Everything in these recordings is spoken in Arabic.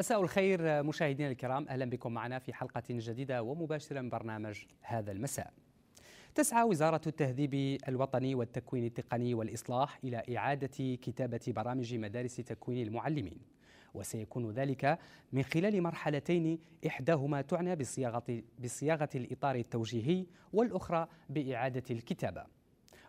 مساء الخير مشاهدينا الكرام اهلا بكم معنا في حلقه جديده ومباشره من برنامج هذا المساء. تسعى وزاره التهذيب الوطني والتكوين التقني والاصلاح الى اعاده كتابه برامج مدارس تكوين المعلمين. وسيكون ذلك من خلال مرحلتين احداهما تعنى بصياغه بصياغه الاطار التوجيهي والاخرى باعاده الكتابه.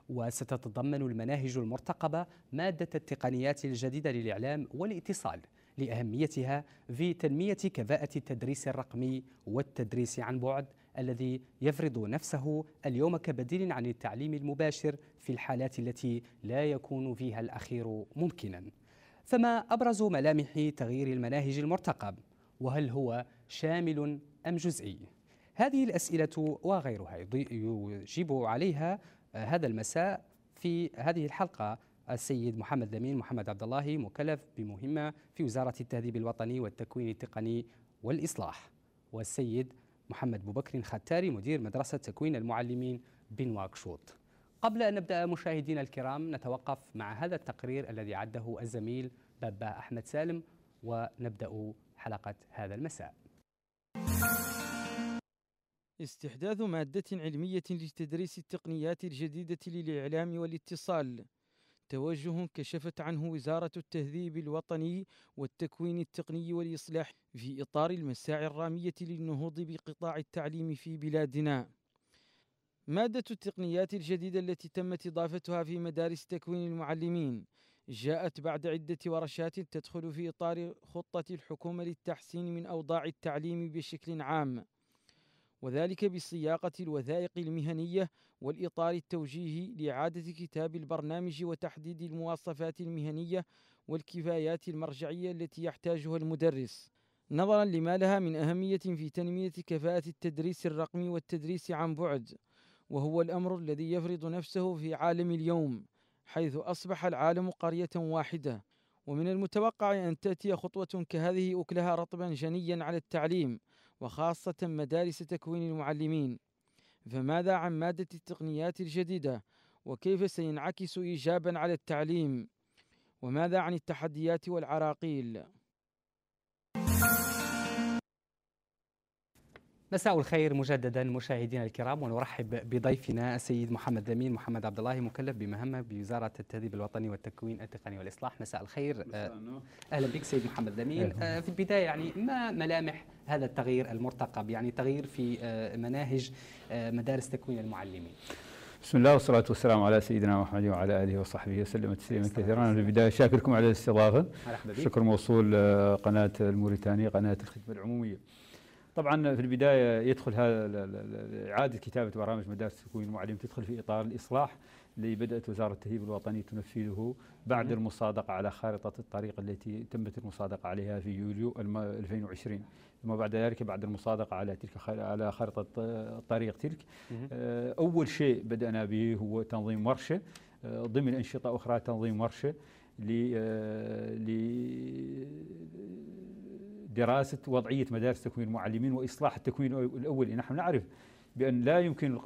وستتضمن المناهج المرتقبة مادة التقنيات الجديدة للإعلام والاتصال لأهميتها في تنمية كفاءة التدريس الرقمي والتدريس عن بعد الذي يفرض نفسه اليوم كبديل عن التعليم المباشر في الحالات التي لا يكون فيها الأخير ممكنا فما أبرز ملامح تغيير المناهج المرتقب وهل هو شامل أم جزئي؟ هذه الأسئلة وغيرها يجيب عليها آه، هذا المساء في هذه الحلقة السيد محمد لمين محمد عبد الله مكلف بمهمة في وزارة التهذيب الوطني والتكوين التقني والإصلاح والسيد محمد بوبكر ختاري مدير مدرسة تكوين المعلمين بنواكشوط قبل أن نبدأ مشاهدينا الكرام نتوقف مع هذا التقرير الذي عده الزميل بابا أحمد سالم ونبدأ حلقة هذا المساء استحداث مادة علمية لتدريس التقنيات الجديدة للإعلام والاتصال توجه كشفت عنه وزارة التهذيب الوطني والتكوين التقني والإصلاح في إطار المساعي الرامية للنهوض بقطاع التعليم في بلادنا مادة التقنيات الجديدة التي تمت إضافتها في مدارس تكوين المعلمين جاءت بعد عدة ورشات تدخل في إطار خطة الحكومة للتحسين من أوضاع التعليم بشكل عام وذلك بصياغة الوثائق المهنية والإطار التوجيهي لإعادة كتاب البرنامج وتحديد المواصفات المهنية والكفايات المرجعية التي يحتاجها المدرس. نظرا لما لها من أهمية في تنمية كفاءة التدريس الرقمي والتدريس عن بعد، وهو الأمر الذي يفرض نفسه في عالم اليوم، حيث أصبح العالم قرية واحدة. ومن المتوقع أن تأتي خطوة كهذه أكلها رطبا جنيا على التعليم وخاصة مدارس تكوين المعلمين فماذا عن مادة التقنيات الجديدة وكيف سينعكس إيجابا على التعليم وماذا عن التحديات والعراقيل مساء الخير مجددا مشاهدينا الكرام ونرحب بضيفنا السيد محمد لمين محمد عبد الله مكلف بمهمه بوزاره التهذيب الوطني والتكوين التقني والاصلاح مساء الخير مساء آه، اهلا بك سيد محمد لمين آه، في البدايه يعني ما ملامح هذا التغيير المرتقب يعني تغيير في آه، مناهج مدارس تكوين المعلمين بسم الله والصلاة والسلام على سيدنا محمد وعلى آله وصحبه وسلم تسليما كثيرا في البداية شاكركم على الاستضافة شكر موصول قناة الموريتانية قناة الخدمة العمومية طبعا في البدايه يدخل هذا اعاده كتابه برامج مدارس التكوين المعلم تدخل في اطار الاصلاح اللي بدات وزاره التهذيب الوطني تنفذه بعد المصادقه على خارطه الطريق التي تمت المصادقه عليها في يوليو 2020 ثم بعد ذلك بعد المصادقه على تلك على خارطه الطريق تلك آه، اول شيء بدانا به هو تنظيم ورشه آه، ضمن انشطه اخرى تنظيم ورشه ل آه، دراسه وضعيه مدارس تكوين المعلمين واصلاح التكوين الاولي نحن نعرف بأن لا يمكن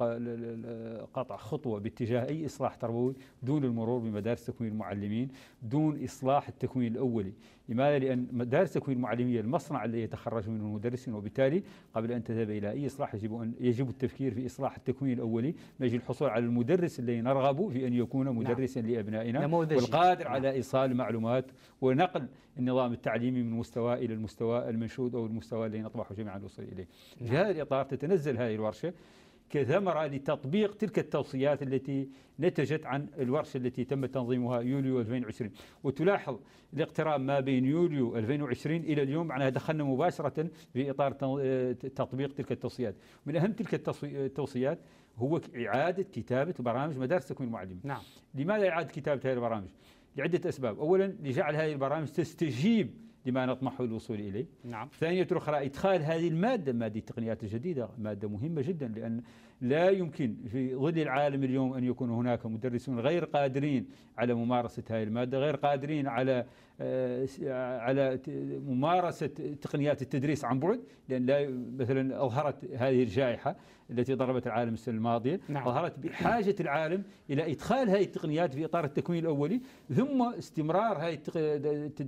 قطع خطوة باتجاه أي إصلاح تربوي دون المرور بمدارس تكوين المعلمين دون إصلاح التكوين الأولي لماذا؟ لأن مدارس تكوين المعلمين هي المصنع الذي يتخرج منه المدرسين وبالتالي قبل أن تذهب إلى أي إصلاح يجب, أن يجب التفكير في إصلاح التكوين الأولي من أجل الحصول على المدرس الذي نرغب في أن يكون نعم. مدرسا نعم. لأبنائنا والقادر نعم. على إيصال معلومات ونقل النظام التعليمي من مستوى إلى المستوى المنشود أو المستوى الذي نطمح جميعا الوصول إليه نعم. في هذا الإطار تتنزل هذه الورشة كثمرة لتطبيق تلك التوصيات التي نتجت عن الورشة التي تم تنظيمها يوليو 2020 وتلاحظ الاقتراب ما بين يوليو 2020 إلى اليوم معناها دخلنا مباشرة في إطار آه، تطبيق تلك التوصيات من أهم تلك آه، التوصيات هو إعادة كتابة برامج مدارس تكوين المعلمين نعم. لماذا إعادة كتابة هذه البرامج؟ لعدة أسباب أولا لجعل هذه البرامج تستجيب لما نطمح للوصول اليه. نعم. ثانية أخرى إدخال هذه المادة مادة التقنيات الجديدة مادة مهمة جدا لأن لا يمكن في ظل العالم اليوم أن يكون هناك مدرسون غير قادرين على ممارسة هذه المادة غير قادرين على آه، على ممارسه تقنيات التدريس عن بعد لان لا مثلا اظهرت هذه الجائحه التي ضربت العالم السنه الماضيه نعم. اظهرت بحاجه العالم الى ادخال هذه التقنيات في اطار التكوين الاولي ثم استمرار هذه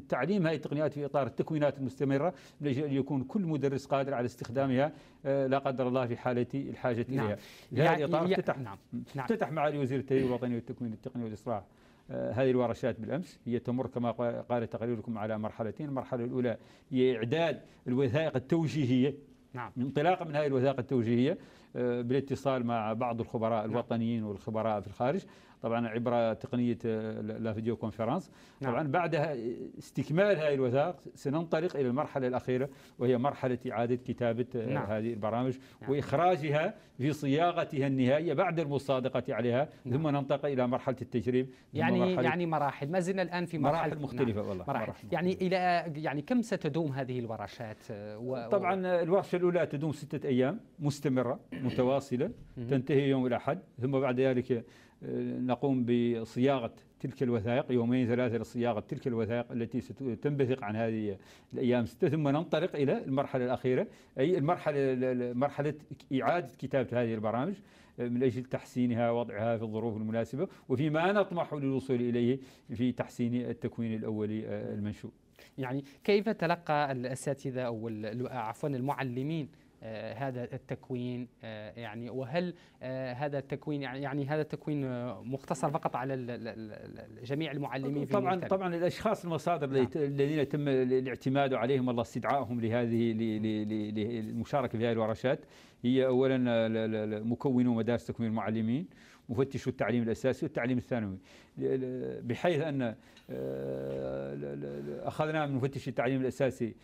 تعليم هذه التقنيات في اطار التكوينات المستمره من اجل ان يكون كل مدرس قادر على استخدامها آه، لا قدر الله في حاله الحاجه نعم. اليها. يعني اطار افتتح نعم. نعم. افتتح معالي وزير التربيه الوطنيه والتكوين التقني والاصلاح آه، هذه الورشات بالأمس هي تمر كما قال تقريركم على مرحلتين المرحلة الأولى هي إعداد الوثائق التوجيهية نعم. انطلاقا من هذه الوثائق التوجيهية آه، بالاتصال مع بعض الخبراء الوطنيين والخبراء في الخارج طبعا عبر تقنيه آه، لا فيديو كونفرنس نعم. طبعا بعدها استكمال هذه الوثائق سننطلق الى المرحله الاخيره وهي مرحله اعاده كتابه آه، نعم. هذه البرامج نعم. واخراجها في صياغتها النهائيه بعد المصادقه عليها نعم. ثم ننتقل الى مرحله التجريب يعني مرحلة يعني مراحل ما زلنا الان في مراحل, مراحل نعم. مختلفه نعم. والله مراحل. مراحل مختلفة. يعني الى يعني كم ستدوم هذه الورشات آه، و... طبعا الورشه الاولى تدوم سته ايام مستمره متواصله تنتهي يوم الاحد ثم بعد ذلك نقوم بصياغة تلك الوثائق يومين ثلاثة لصياغة تلك الوثائق التي ستنبثق عن هذه الأيام ستة ثم ننطلق إلى المرحلة الأخيرة أي المرحلة مرحلة إعادة كتابة هذه البرامج من أجل تحسينها وضعها في الظروف المناسبة وفيما نطمح للوصول إليه في تحسين التكوين الأولي المنشور يعني كيف تلقى الأساتذة أو عفوا المعلمين آه، آه، يعني، آه، هذا التكوين يعني وهل هذا التكوين يعني هذا التكوين مختصر فقط على جميع المعلمين في طبعا في طبعا الاشخاص المصادر نعم. الذين تم الاعتماد عليهم والله استدعائهم لهذه للمشاركه في هذه الورشات هي اولا مكونو مدارس تكوين المعلمين مفتشو التعليم الاساسي والتعليم الثانوي بحيث ان اخذنا من مفتش التعليم الاساسي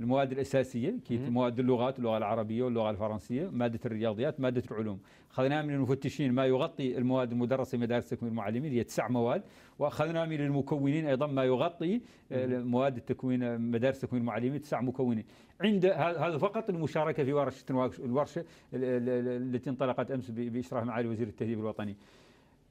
المواد الاساسيه كي مواد اللغات اللغه العربيه واللغه الفرنسيه ماده الرياضيات ماده العلوم اخذناه من المفتشين ما يغطي المواد المدرسه مدارس تكوين المعلمين هي تسع مواد واخذنا من المكونين ايضا ما يغطي آه، مواد التكوين آه، مدارس تكوين المعلمين تسع مكونين عند هذا فقط المشاركه في ورشه الورشه التي انطلقت امس باشراف معالي وزير التهذيب الوطني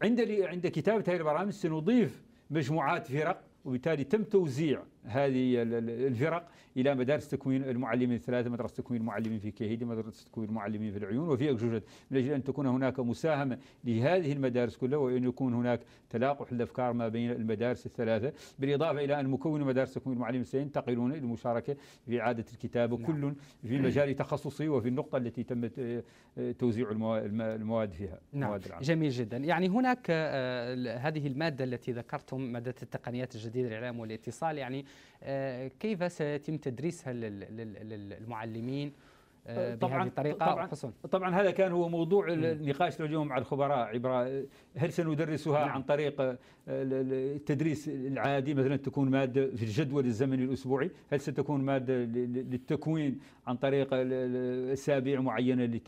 عند عند كتابه هذه البرامج سنضيف مجموعات فرق وبالتالي تم توزيع هذه الفرق الى مدارس تكوين المعلمين الثلاثه مدرسه تكوين المعلمين في كهيدي مدرسه تكوين المعلمين في العيون وفي اكجوجد من اجل ان تكون هناك مساهمه لهذه المدارس كلها وان يكون هناك تلاقح الافكار ما بين المدارس الثلاثه بالاضافه الى ان مكون مدارس تكوين المعلمين سينتقلون للمشاركه في اعاده الكتابه نعم. كل في مجال تخصصي وفي النقطه التي تم آه، توزيع المواد فيها نعم المواد العامة. جميل جدا يعني هناك آه، هذه الماده التي ذكرتم ماده التقنيات الجديده للاعلام والاتصال يعني آه، كيف سيتم تدريسها للمعلمين آه، طبعا الطريقه طبعا, طبعا هذا كان هو موضوع النقاش اليوم مع الخبراء عبر هل سندرسها نعم. عن طريق آه، التدريس العادي مثلا تكون ماده في الجدول الزمني الاسبوعي هل ستكون ماده للتكوين عن طريق اسابيع معينه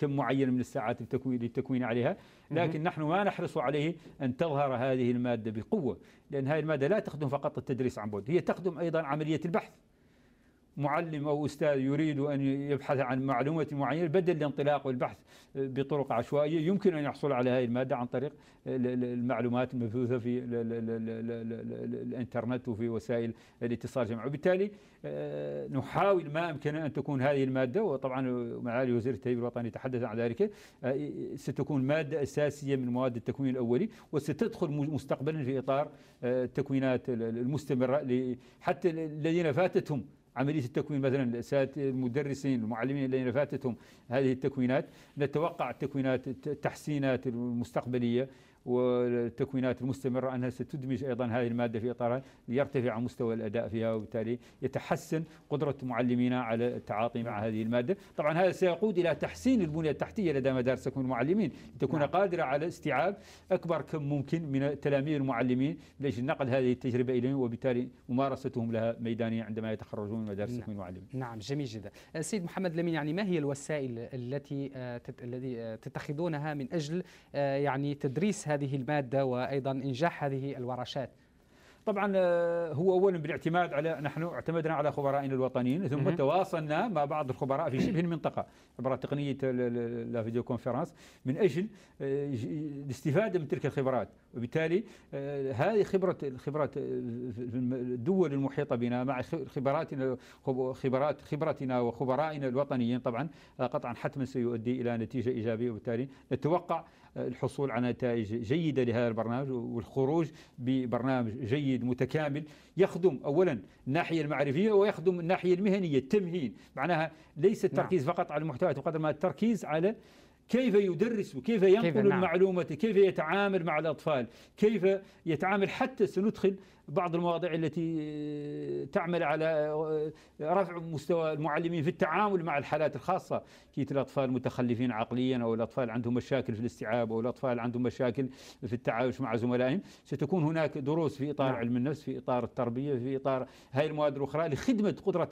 كم معين من الساعات التكوين للتكوين عليها لكن نحن ما نحرص عليه أن تظهر هذه المادة بقوة لأن هذه المادة لا تخدم فقط التدريس عن بعد هي تخدم أيضا عملية البحث معلم أو أستاذ يريد أن يبحث عن معلومة معينة بدل الانطلاق والبحث بطرق عشوائية يمكن أن يحصل على هذه المادة عن طريق المعلومات المبثوثة في الإنترنت وفي وسائل الاتصال الجمعي وبالتالي آه، نحاول ما أمكن أن تكون هذه المادة وطبعا معالي وزير التدريب الوطني تحدث عن ذلك آه، ستكون مادة أساسية من مواد التكوين الأولي وستدخل مستقبلا في إطار آه، التكوينات المستمرة حتى الذين فاتتهم عمليه التكوين مثلا المدرسين المعلمين الذين فاتتهم هذه التكوينات نتوقع التكوينات التحسينات المستقبليه والتكوينات المستمرة أنها ستدمج أيضا هذه المادة في إطارها ليرتفع مستوى الأداء فيها وبالتالي يتحسن قدرة معلمينا على التعاطي مع هذه المادة طبعا هذا سيقود إلى تحسين البنية التحتية لدى مدارسكم المعلمين لتكون نعم. قادرة على استيعاب أكبر كم ممكن من تلاميذ المعلمين لأجل نقل هذه التجربة إليهم وبالتالي ممارستهم لها ميدانيا عندما يتخرجون من مدارسكم نعم. المعلمين نعم جميل جدا سيد محمد لمين يعني ما هي الوسائل التي آه، التي آه، تتخذونها من أجل آه، يعني تدريس هذه المادة وأيضا إنجاح هذه الورشات طبعا آه، هو اولا بالاعتماد على نحن اعتمدنا على خبرائنا الوطنيين ثم مم. تواصلنا مع بعض الخبراء في شبه المنطقه عبر تقنيه لا فيديو كونفرنس من اجل آه، الاستفاده من تلك الخبرات وبالتالي آه، هذه خبره خبرات الدول المحيطه بنا مع خبراتنا خبرات خبرتنا وخبرائنا الوطنيين طبعا قطعا حتما سيؤدي الى نتيجه ايجابيه وبالتالي نتوقع الحصول على نتائج جيدة لهذا البرنامج والخروج ببرنامج جيد متكامل يخدم أولا الناحية المعرفية ويخدم الناحية المهنية التمهين معناها ليس نعم. التركيز نعم. فقط على المحتوى بقدر ما التركيز على كيف يدرس وكيف ينقل نعم. المعلومة كيف يتعامل مع الأطفال كيف يتعامل حتى سندخل بعض المواضيع التي آه، تعمل على آه، رفع مستوى المعلمين في التعامل مع الحالات الخاصة كيت الأطفال متخلفين عقليا أو الأطفال عندهم مشاكل في الاستيعاب أو الأطفال عندهم مشاكل في التعايش مع زملائهم ستكون هناك دروس في إطار نعم. علم النفس في إطار التربية في إطار هذه المواد الأخرى لخدمة قدرة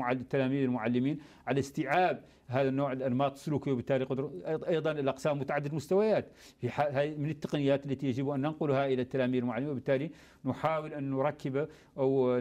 التلاميذ المعلمين على استيعاب هذا النوع الانماط السلوكيه وبالتالي قدر ايضا الاقسام متعدد المستويات في هاي من التقنيات التي يجب ان ننقلها الى التلاميذ المعلمين وبالتالي نحاول ان نركب او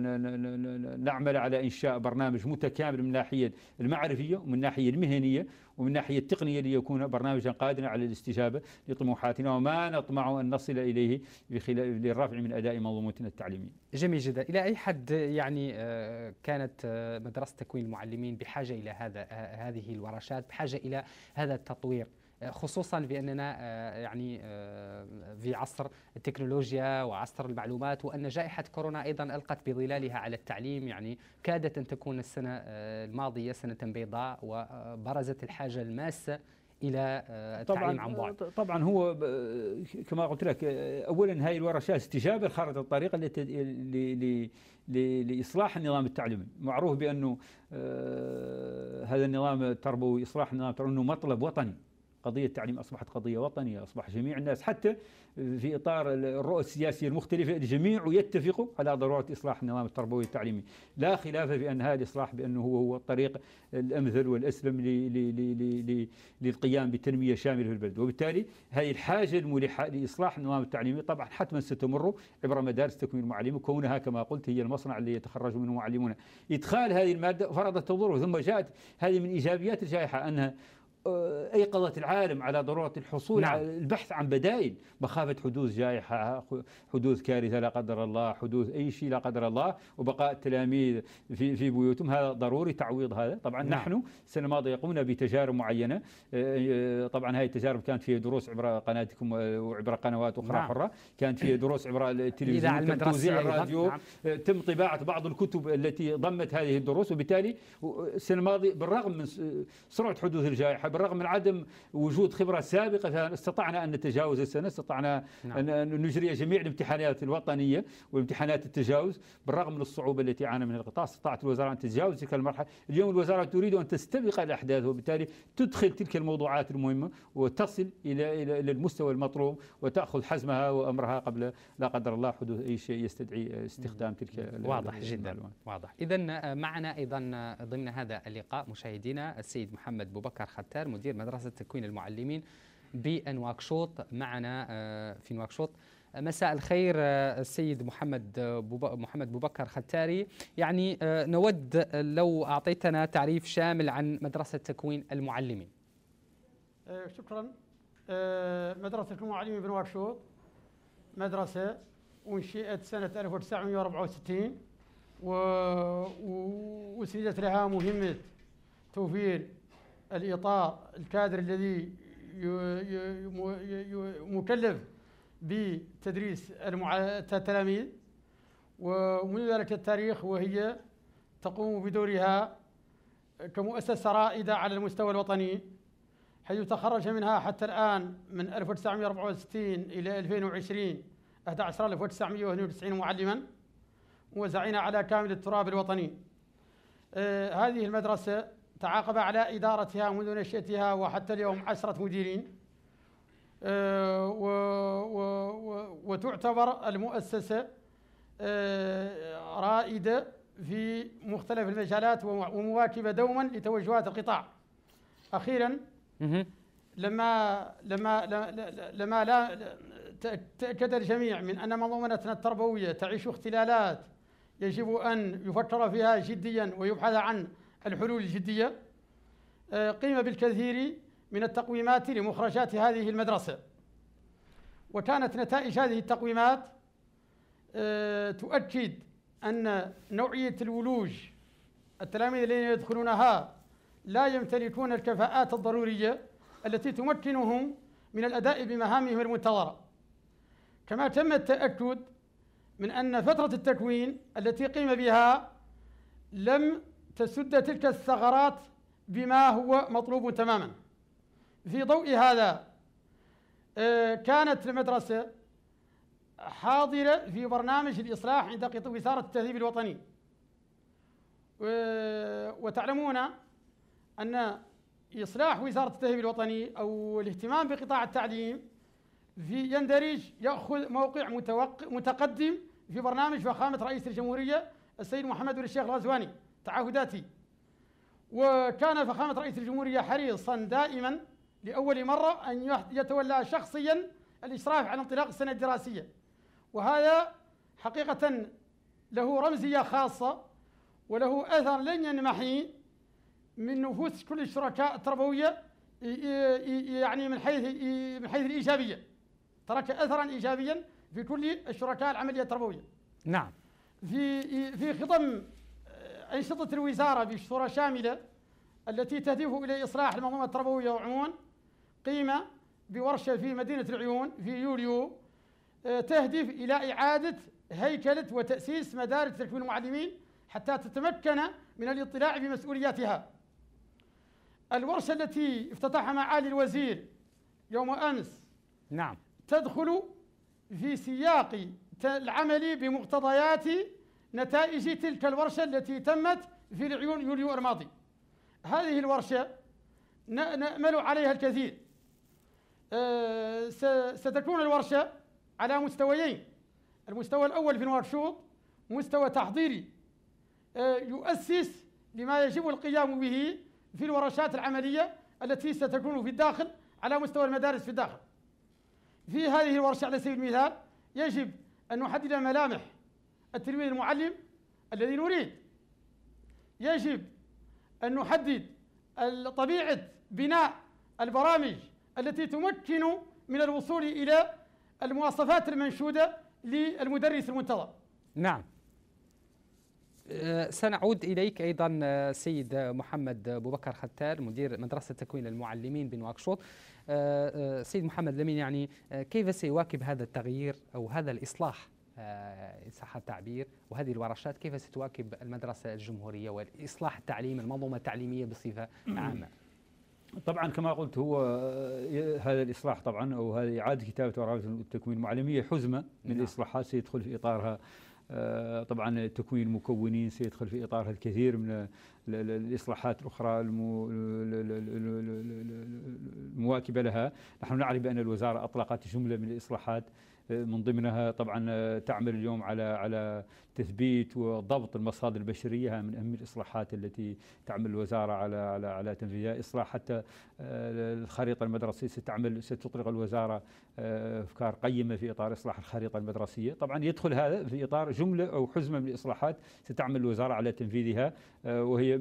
نعمل على انشاء برنامج متكامل من ناحيه المعرفيه ومن ناحيه المهنيه ومن ناحية التقنية ليكون برنامجا قادرا على الاستجابة لطموحاتنا وما نطمع أن نصل إليه للرفع من أداء منظومتنا التعليمية جميل جدا إلى أي حد آه، يعني آه، كانت آه، مدرسة تكوين المعلمين بحاجة إلى هذا هذه الورشات بحاجة إلى هذا التطوير خصوصا باننا آه، يعني آه، في عصر التكنولوجيا وعصر المعلومات وان جائحه كورونا ايضا القت بظلالها على التعليم يعني كادت ان تكون السنه آه، الماضيه سنه بيضاء وبرزت الحاجه الماسه الى التعليم عن بعد طبعا هو كما قلت لك اولا هذه الورشات استجابه لخارطه الطريق لاصلاح النظام التعليمي معروف بانه هذا النظام التربوي اصلاح النظام التربوي انه مطلب وطني قضية التعليم أصبحت قضية وطنية أصبح جميع الناس حتى في إطار الرؤى السياسية المختلفة الجميع يتفق على ضرورة إصلاح النظام التربوي التعليمي لا خلاف في أن هذا الإصلاح بأنه هو هو الطريق الأمثل والأسلم للقيام بتنمية شاملة في البلد وبالتالي هذه الحاجة الملحة لإصلاح النظام التعليمي طبعا حتما ستمر عبر مدارس تكوين المعلمين كونها كما قلت هي المصنع اللي يتخرج منه معلمون إدخال هذه المادة فرضت الظروف ثم جاءت هذه من إيجابيات الجائحة أنها آه، أيقظت العالم على ضرورة الحصول نعم. على البحث عن بدائل مخافة حدوث جائحة حدوث كارثة لا قدر الله حدوث أي شيء لا قدر الله وبقاء التلاميذ في في بيوتهم هذا ضروري تعويض هذا طبعا نعم. نحن السنة الماضية قمنا بتجارب معينة آه، آه، طبعا هذه التجارب كانت فيها دروس عبر قناتكم وعبر قنوات أخرى نعم. حرة كانت فيها دروس عبر التلفزيون تم توزيع الراديو نعم. تم طباعة بعض الكتب التي ضمت هذه الدروس وبالتالي السنة الماضية بالرغم من سرعة حدوث الجائحة بالرغم من عدم وجود خبرة سابقة فاستطعنا أن نتجاوز السنة استطعنا نعم. أن نجري جميع الامتحانات الوطنية وامتحانات التجاوز بالرغم من الصعوبة التي عانى من القطاع استطاعت الوزارة أن تتجاوز تلك المرحلة اليوم الوزارة تريد أن تستبق الأحداث وبالتالي تدخل تلك الموضوعات المهمة وتصل إلى إلى المستوى المطلوب وتأخذ حزمها وأمرها قبل لا قدر الله حدوث أي شيء يستدعي استخدام تلك واضح جدا المعلومات. واضح إذا آه، معنا أيضا آه، ضمن هذا اللقاء مشاهدينا السيد محمد بوبكر ختار بشار مدير مدرسة تكوين المعلمين بنواكشوط معنا آه، في نواكشوط مساء الخير آه، السيد محمد محمد بوبكر ختاري يعني آه، نود لو اعطيتنا تعريف شامل عن مدرسه تكوين المعلمين شكرا مدرسه المعلمين بنواكشوط مدرسه انشئت سنه 1964 وسيدت لها مهمه توفير الإطار الكادر الذي مكلف بتدريس التلاميذ ومنذ ذلك التاريخ وهي تقوم بدورها كمؤسسة رائدة على المستوى الوطني حيث تخرج منها حتى الآن من 1964 إلى 2020 11992 معلما موزعين على كامل التراب الوطني آه هذه المدرسة تعاقب على إدارتها منذ نشأتها وحتى اليوم عشرة مديرين آه، وتعتبر المؤسسة آه، رائدة في مختلف المجالات ومواكبة دوما لتوجهات القطاع أخيرا لما لما لما لا تأكد الجميع من أن منظومتنا التربوية تعيش اختلالات يجب أن يفكر فيها جديا ويبحث عن الحلول الجدية آه، قيم بالكثير من التقويمات لمخرجات هذه المدرسة وكانت نتائج هذه التقويمات آه، تؤكد أن نوعية الولوج التلاميذ الذين يدخلونها لا يمتلكون الكفاءات الضرورية التي تمكنهم من الأداء بمهامهم المنتظرة كما تم التأكد من أن فترة التكوين التي قيم بها لم تسد تلك الثغرات بما هو مطلوب تماما في ضوء هذا آه، كانت المدرسة حاضرة في برنامج الإصلاح عند وزارة التهذيب الوطني وتعلمون أن إصلاح وزارة التهذيب الوطني أو الاهتمام بقطاع التعليم في يندرج يأخذ موقع متقدم في برنامج فخامة رئيس الجمهورية السيد محمد بن الشيخ الغزواني تعهداتي وكان فخامة رئيس الجمهورية حريصا دائما لأول مرة أن يتولى شخصيا الإشراف على انطلاق السنة الدراسية وهذا حقيقة له رمزية خاصة وله أثر لن ينمحي من نفوس كل الشركاء التربوية يعني من حيث من حيث الإيجابية ترك أثرا إيجابيا في كل الشركاء العملية التربوية نعم في في خضم أنشطة الوزارة بصورة شاملة التي تهدف إلى إصلاح المنظومة التربوية عموما قيم بورشة في مدينة العيون في يوليو آه، تهدف إلى إعادة هيكلة وتأسيس مدارس تكوين المعلمين حتى تتمكن من الاطلاع بمسؤولياتها الورشة التي افتتحها معالي الوزير يوم أمس نعم تدخل في سياق العمل بمقتضيات نتائج تلك الورشة التي تمت في العيون يوليو الماضي هذه الورشة نأمل عليها الكثير آه، ستكون الورشة على مستويين المستوى الأول في نوارشوط مستوى تحضيري آه، يؤسس لما يجب القيام به في الورشات العملية التي ستكون في الداخل على مستوى المدارس في الداخل في هذه الورشة على سبيل المثال يجب أن نحدد ملامح التلميذ المعلم الذي نريد يجب أن نحدد طبيعة بناء البرامج التي تمكن من الوصول إلى المواصفات المنشودة للمدرس المنتظر نعم أه، سنعود إليك أيضا أه، سيد محمد أبو بكر ختال مدير مدرسة تكوين المعلمين بنواكشوط أه، سيد محمد لمين يعني كيف سيواكب هذا التغيير أو هذا الإصلاح إن صح التعبير وهذه الورشات كيف ستواكب المدرسة الجمهورية والإصلاح التعليم المنظومة التعليمية بصفة عامة طبعا كما قلت هو هذا الاصلاح طبعا او هذه اعاده كتابه ورقه التكوين المعلميه حزمه من الاصلاحات سيدخل في اطارها طبعا تكوين مكونين سيدخل في اطارها الكثير من الاصلاحات الاخرى المواكبه لها، نحن نعرف بان الوزاره اطلقت جمله من الاصلاحات من ضمنها طبعا تعمل اليوم على على تثبيت وضبط المصادر البشريه من اهم الاصلاحات التي تعمل الوزاره على على على تنفيذها اصلاح حتى آه، الخريطه المدرسيه ستعمل ستطلق الوزاره آه، افكار قيمه في اطار اصلاح الخريطه المدرسيه طبعا يدخل هذا في اطار جمله او حزمه من الاصلاحات ستعمل الوزاره على تنفيذها آه، وهي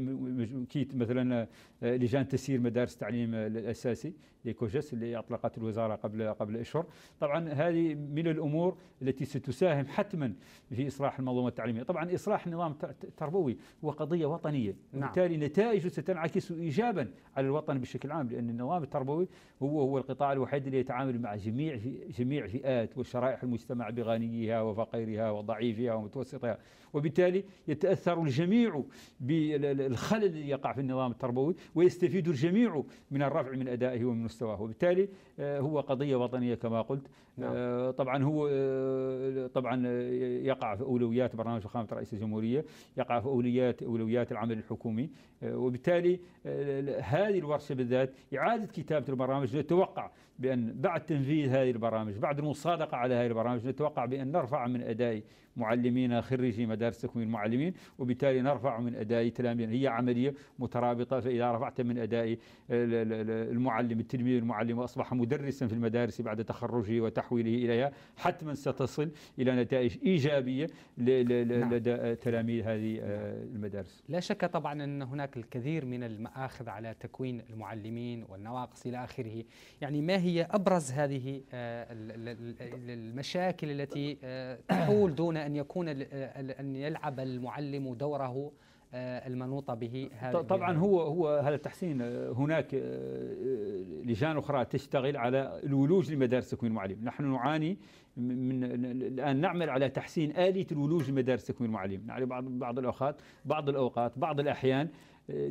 كيت مثلا لجان تسيير مدارس التعليم الاساسي ليكوجس اللي اطلقت الوزاره قبل قبل اشهر طبعا هذه من الامور التي ستساهم حتما في اصلاح المنظومه المنظومه التعليميه، طبعا اصلاح النظام التربوي هو قضيه وطنيه، نعم. وبالتالي نتائجه ستنعكس ايجابا على الوطن بشكل عام لان النظام التربوي هو هو القطاع الوحيد اللي يتعامل مع جميع جميع فئات وشرائح المجتمع بغنيها وفقيرها وضعيفها ومتوسطها، وبالتالي يتاثر الجميع بالخلل اللي يقع في النظام التربوي ويستفيد الجميع من الرفع من ادائه ومن مستواه، وبالتالي آه، هو قضيه وطنيه كما قلت نعم. آه، طبعا هو آه، طبعا يقع في اولويات برنامج فخامه رئيس الجمهوريه يقع في اولويات اولويات العمل الحكومي آه، وبالتالي هذه الورشه بالذات اعاده كتابه البرامج نتوقع بان بعد تنفيذ هذه البرامج بعد المصادقه على هذه البرامج نتوقع بان نرفع من اداء معلمين خريجي مدارس تكوين معلمين وبالتالي نرفع من أداء تلاميذ يعني هي عملية مترابطة فإذا رفعت من أداء المعلم التلميذ المعلم وأصبح مدرسا في المدارس بعد تخرجه وتحويله إليها حتما ستصل إلى نتائج إيجابية نعم. لدى نعم. تلاميذ هذه المدارس لا شك طبعا أن هناك الكثير من المآخذ على تكوين المعلمين والنواقص إلى آخره يعني ما هي أبرز هذه آه، المشاكل التي آه، تحول دون ان يكون ان يلعب المعلم دوره آه، المنوطه به طبعا هو هو هذا التحسين آه، هناك آه، لجان اخرى تشتغل على الولوج لمدارس تكوين المعلم، نحن نعاني من الان نعمل على تحسين اليه الولوج لمدارس تكوين المعلم، يعني بعض بعض الاوقات بعض الاوقات بعض الاحيان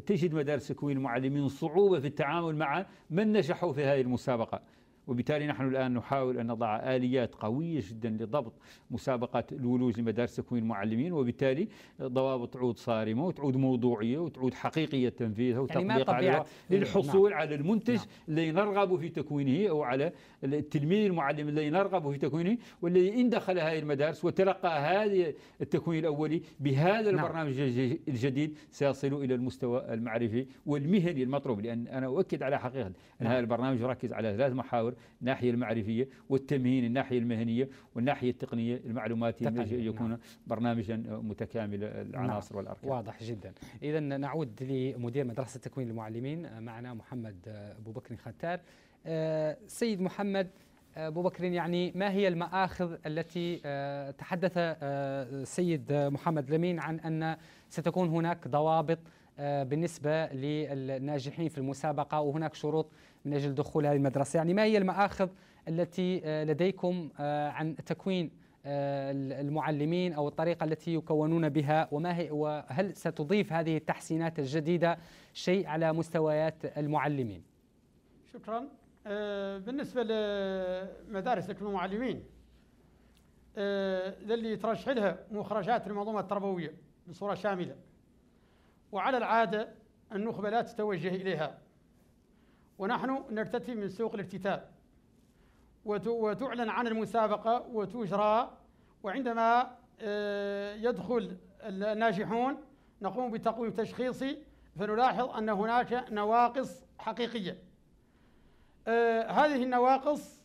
تجد مدارس تكوين المعلمين صعوبه في التعامل مع من نجحوا في هذه المسابقه. وبالتالي نحن الآن نحاول أن نضع آليات قوية جدا لضبط مسابقة الولوج لمدارس تكوين المعلمين وبالتالي ضوابط تعود صارمة وتعود موضوعية وتعود حقيقية تنفيذها وتطبيق يعني عليها للحصول نعم. على المنتج نعم. الذي نرغب في تكوينه أو على التلميذ المعلم الذي نرغب في تكوينه والذي إن دخل هذه المدارس وتلقى هذا التكوين الأولي بهذا نعم. البرنامج الجديد سيصل إلى المستوى المعرفي والمهني المطلوب لأن أنا أؤكد على حقيقة أن نعم. هذا البرنامج يركز على ثلاث محاور التطور الناحية المعرفية والتمهين الناحية المهنية والناحية التقنية المعلوماتية نعم. يكون نعم. برنامجا متكامل العناصر نعم. والأركان واضح جدا إذا نعود لمدير مدرسة تكوين المعلمين معنا محمد أبو بكر ختار آه، سيد محمد أبو بكر يعني ما هي المآخذ التي آه، تحدث السيد آه، محمد لمين عن أن ستكون هناك ضوابط بالنسبة للناجحين في المسابقة وهناك شروط من أجل دخول هذه المدرسة يعني ما هي المآخذ التي آه، لديكم آه، عن تكوين آه، المعلمين أو الطريقة التي يكونون بها وما هي وهل ستضيف هذه التحسينات الجديدة شيء على مستويات المعلمين شكرا بالنسبة لمدارس المعلمين للي يترشح لها مخرجات المنظومة التربوية بصورة شاملة وعلى العادة النخبة لا تتوجه إليها ونحن نرتدي من سوق الاكتتاب وتعلن عن المسابقة وتجرى وعندما آه، يدخل الناجحون نقوم بتقويم تشخيصي فنلاحظ أن هناك نواقص حقيقية آه، هذه النواقص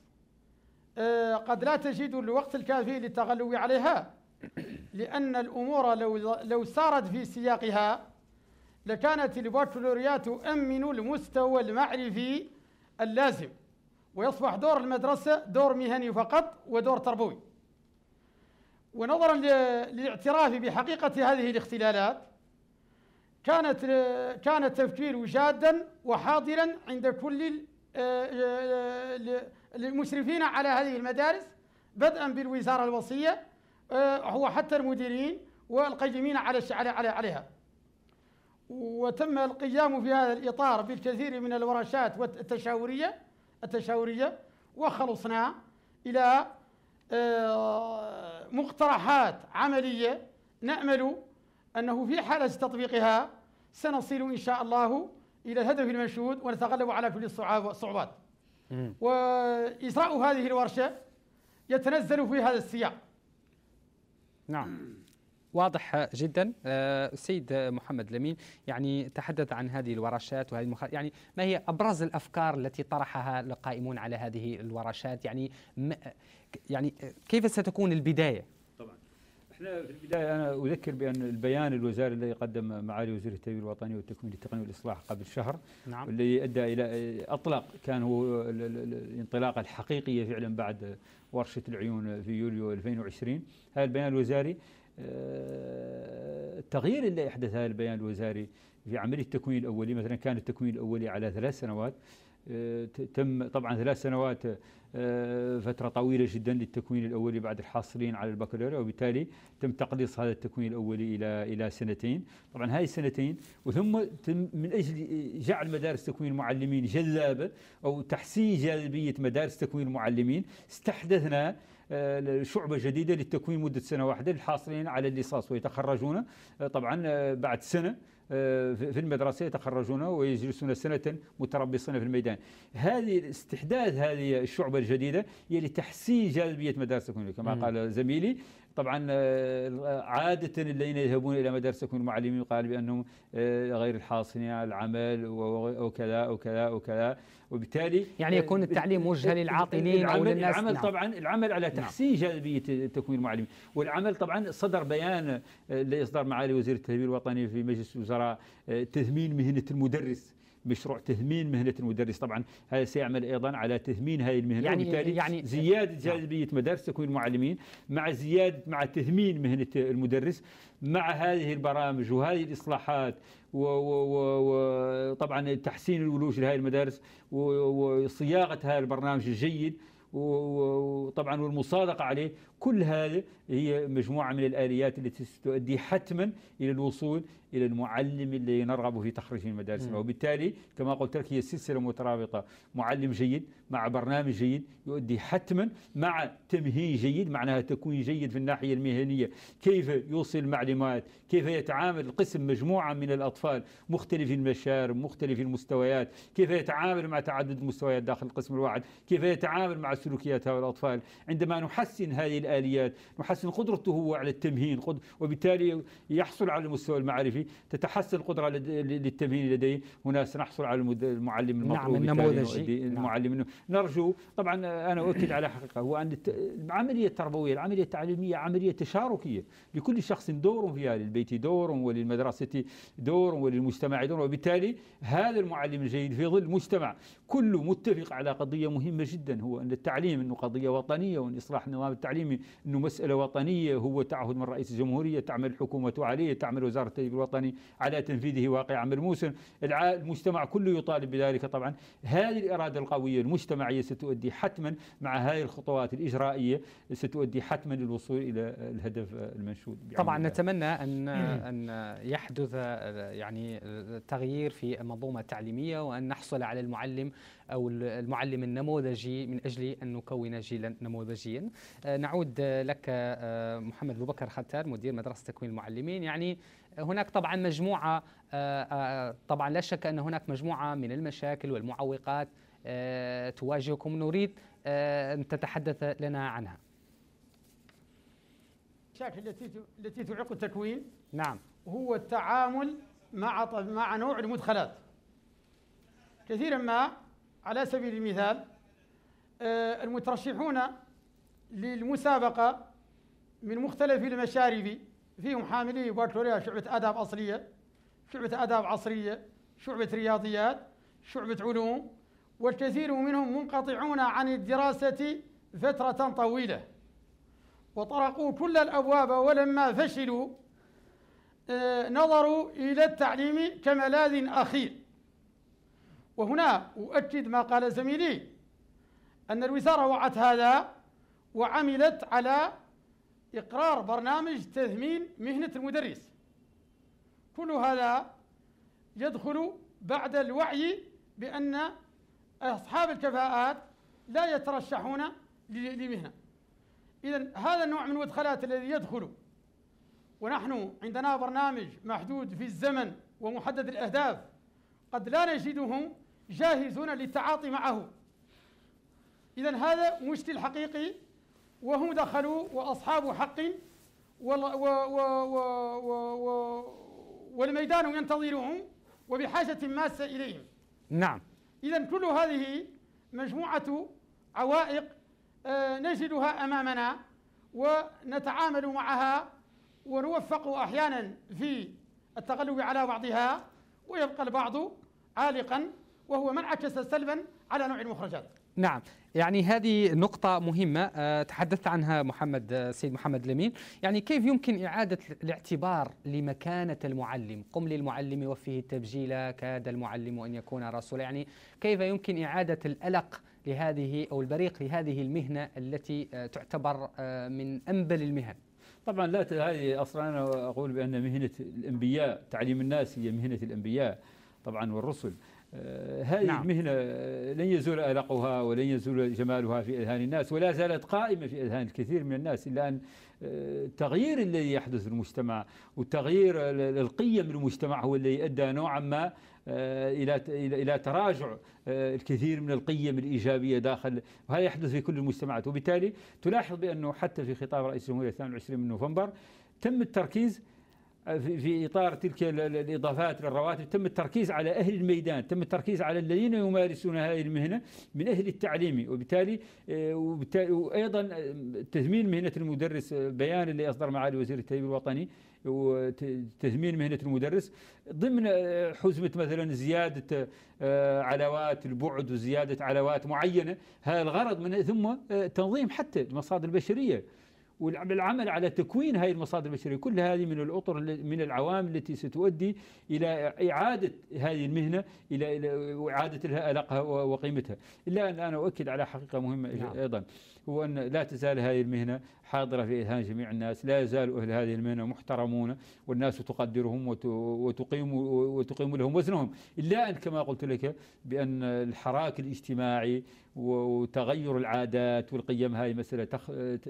آه، قد لا تجد الوقت الكافي للتغلب عليها لأن الأمور لو لو سارت في سياقها لكانت البكالوريات تؤمن المستوى المعرفي اللازم ويصبح دور المدرسة دور مهني فقط ودور تربوي ونظرا للاعتراف بحقيقة هذه الاختلالات كانت كان التفكير جادا وحاضرا عند كل آه، آه، المشرفين على هذه المدارس بدءا بالوزارة الوصية آه، وحتى المديرين والقيمين على عليها وتم القيام في هذا الإطار بالكثير من الورشات والتشاورية التشاورية وخلصنا إلى آه، مقترحات عملية نأمل أنه في حالة تطبيقها سنصل إن شاء الله إلى الهدف المنشود ونتغلب على كل الصعوبات وإجراء هذه الورشة يتنزل في هذا السياق نعم واضح جدا آه، السيد محمد لمين يعني تحدث عن هذه الورشات وهذه المخ... يعني ما هي ابرز الافكار التي طرحها القائمون على هذه الورشات يعني ما... يعني كيف ستكون البدايه طبعا احنا في البدايه انا اذكر بان البيان الوزاري الذي قدم معالي وزير التنميه الوطني والتكوين التقني والاصلاح قبل شهر نعم. الذي ادى الى اطلق كان هو الانطلاقه الحقيقيه فعلا بعد ورشه العيون في يوليو 2020 هذا البيان الوزاري التغيير اللي يحدث هذا البيان الوزاري في عملية التكوين الأولي مثلا كان التكوين الأولي على ثلاث سنوات آه، تم طبعا ثلاث سنوات آه، فترة طويلة جدا للتكوين الأولي بعد الحاصلين على البكالوريا وبالتالي تم تقليص هذا التكوين الأولي إلى إلى سنتين طبعا هاي السنتين وثم تم من أجل جعل مدارس تكوين المعلمين جذابة أو تحسين جاذبية مدارس تكوين المعلمين استحدثنا آه، شعبة جديدة للتكوين مدة سنة واحدة للحاصلين على اللصاص ويتخرجون آه، طبعا آه، بعد سنة في المدرسة يتخرجون ويجلسون سنة متربصين في الميدان هذه استحداث هذه الشعبة الجديدة هي لتحسين جاذبية مدارسكم كما قال زميلي طبعا آه، عادة الذين يذهبون إلى مدارس يكون معلمين يقال بأنهم آه، غير الحاصلين على العمل وكذا وكذا وكذا وبالتالي يعني آه، يكون التعليم موجه للعاطلين أو للناس العمل نعم. طبعا العمل على نعم. تحسين نعم. جاذبية تكوين المعلمين والعمل طبعا صدر بيان لإصدار معالي وزير التدريب الوطني في مجلس الوزراء تثمين مهنة المدرس مشروع تثمين مهنه المدرس طبعا هذا سيعمل ايضا على تثمين هذه المهنه يعني وبالتالي يعني زياده نعم. جاذبيه مدارس تكوين المعلمين مع زياده مع تثمين مهنه المدرس مع هذه البرامج وهذه الاصلاحات وطبعا تحسين الولوج لهذه المدارس وصياغه هذا البرنامج الجيد وطبعا والمصادقه عليه كل هذه هي مجموعة من الآليات التي ستؤدي حتما إلى الوصول إلى المعلم الذي نرغب في تخريجه من مدارسنا وبالتالي كما قلت لك هي سلسلة مترابطة معلم جيد مع برنامج جيد يؤدي حتما مع تمهيد جيد معناها تكوين جيد في الناحية المهنية كيف يوصل المعلومات كيف يتعامل القسم مجموعة من الأطفال مختلف المشارب مختلف المستويات كيف يتعامل مع تعدد المستويات داخل القسم الواحد كيف يتعامل مع سلوكيات هؤلاء الأطفال عندما نحسن هذه الآليات نحسن قدرته هو على التمهين وبالتالي يحصل على المستوى المعرفي تتحسن القدرة للتمهين لديه هنا سنحصل على المعلم المطلوب نعم النموذج المعلم نعم. نعم. نرجو طبعا أنا أؤكد على حقيقة هو أن العملية التربوية العملية التعليمية عملية تشاركية لكل شخص دور فيها للبيت دور وللمدرسة دور وللمجتمع دور وبالتالي هذا المعلم الجيد في ظل مجتمع كله متفق على قضية مهمة جدا هو أن التعليم أنه قضية وطنية وأن إصلاح النظام التعليمي انه مساله وطنيه هو تعهد من رئيس الجمهوريه تعمل الحكومه عليه تعمل وزاره التدريب الوطني على تنفيذه واقعا ملموسا المجتمع كله يطالب بذلك طبعا هذه الاراده القويه المجتمعيه ستؤدي حتما مع هذه الخطوات الاجرائيه ستؤدي حتما للوصول الى الهدف المنشود طبعا نتمنى ان ان يحدث يعني تغيير في المنظومه التعليميه وان نحصل على المعلم أو المعلم النموذجي من أجل أن نكون جيلا نموذجيا آه، نعود لك آه، محمد أبو بكر ختار مدير مدرسة تكوين المعلمين يعني هناك طبعا مجموعة آه، طبعا لا شك أن هناك مجموعة من المشاكل والمعوقات تواجهكم نريد أن تتحدث لنا عنها المشاكل التي التي تعيق التكوين نعم هو التعامل مع مع نوع المدخلات كثيرا ما على سبيل المثال آه، المترشحون للمسابقة من مختلف المشارب فيهم حاملي بكالوريا شعبة آداب أصلية شعبة آداب عصرية شعبة رياضيات شعبة علوم والكثير منهم منقطعون عن الدراسة فترة طويلة وطرقوا كل الأبواب ولما فشلوا آه، نظروا إلى التعليم كملاذ أخير وهنا أؤكد ما قال زميلي أن الوزارة وعت هذا وعملت على إقرار برنامج تثمين مهنة المدرس كل هذا يدخل بعد الوعي بأن أصحاب الكفاءات لا يترشحون لمهنة إذا هذا النوع من المدخلات الذي يدخل ونحن عندنا برنامج محدود في الزمن ومحدد الأهداف قد لا نجدهم جاهزون للتعاطي معه إذا هذا مشتي الحقيقي وهم دخلوا وأصحاب حق والميدان ينتظرهم وبحاجة ماسة إليهم نعم إذا كل هذه مجموعة عوائق آه، نجدها أمامنا ونتعامل معها ونوفق أحيانا في التغلب على بعضها ويبقى البعض عالقا وهو من عكس سلبا على نوع المخرجات نعم يعني هذه نقطة مهمة آه، تحدثت عنها محمد آه، سيد محمد لمين يعني كيف يمكن إعادة الاعتبار لمكانة المعلم قم للمعلم وفيه التبجيل كاد المعلم أن يكون رسولا يعني كيف يمكن إعادة الألق لهذه أو البريق لهذه المهنة التي آه، تعتبر من أنبل المهن طبعا لا هذه اصلا انا اقول بان مهنه الانبياء تعليم الناس هي مهنه الانبياء طبعا والرسل آه، هذه نعم. المهنة لن يزول ألقها ولن يزول جمالها في أذهان الناس ولا زالت قائمة في أذهان الكثير من الناس إلا أن آه، التغيير الذي يحدث في المجتمع والتغيير القيم المجتمع هو الذي أدى نوعا ما آه، الى الى تراجع الكثير من القيم الايجابيه داخل وهذا يحدث في كل المجتمعات وبالتالي تلاحظ بانه حتى في خطاب رئيس الجمهوريه 22 من نوفمبر تم التركيز في إطار تلك الإضافات للرواتب تم التركيز على أهل الميدان تم التركيز على الذين يمارسون هذه المهنة من أهل التعليم وبالتالي آه، وأيضا آه، تثمين مهنة المدرس آه، بيان اللي أصدر معالي وزير التدريب الوطني وتثمين مهنة المدرس ضمن حزمة مثلا زيادة علاوات البعد وزيادة علاوات معينة هذا الغرض من ثم تنظيم حتى المصادر البشرية والعمل على تكوين هذه المصادر البشريه كل هذه من الاطر من العوامل التي ستؤدي الى اعاده هذه المهنه الى اعاده لها ألقها وقيمتها الا ان انا اؤكد على حقيقه مهمه نعم. ايضا هو أن لا تزال هذه المهنة حاضرة في أذهان جميع الناس لا يزال أهل هذه المهنة محترمون والناس تقدرهم وتقيم, وتقيم لهم وزنهم إلا أن كما قلت لك بأن الحراك الاجتماعي وتغير العادات والقيم هذه مسألة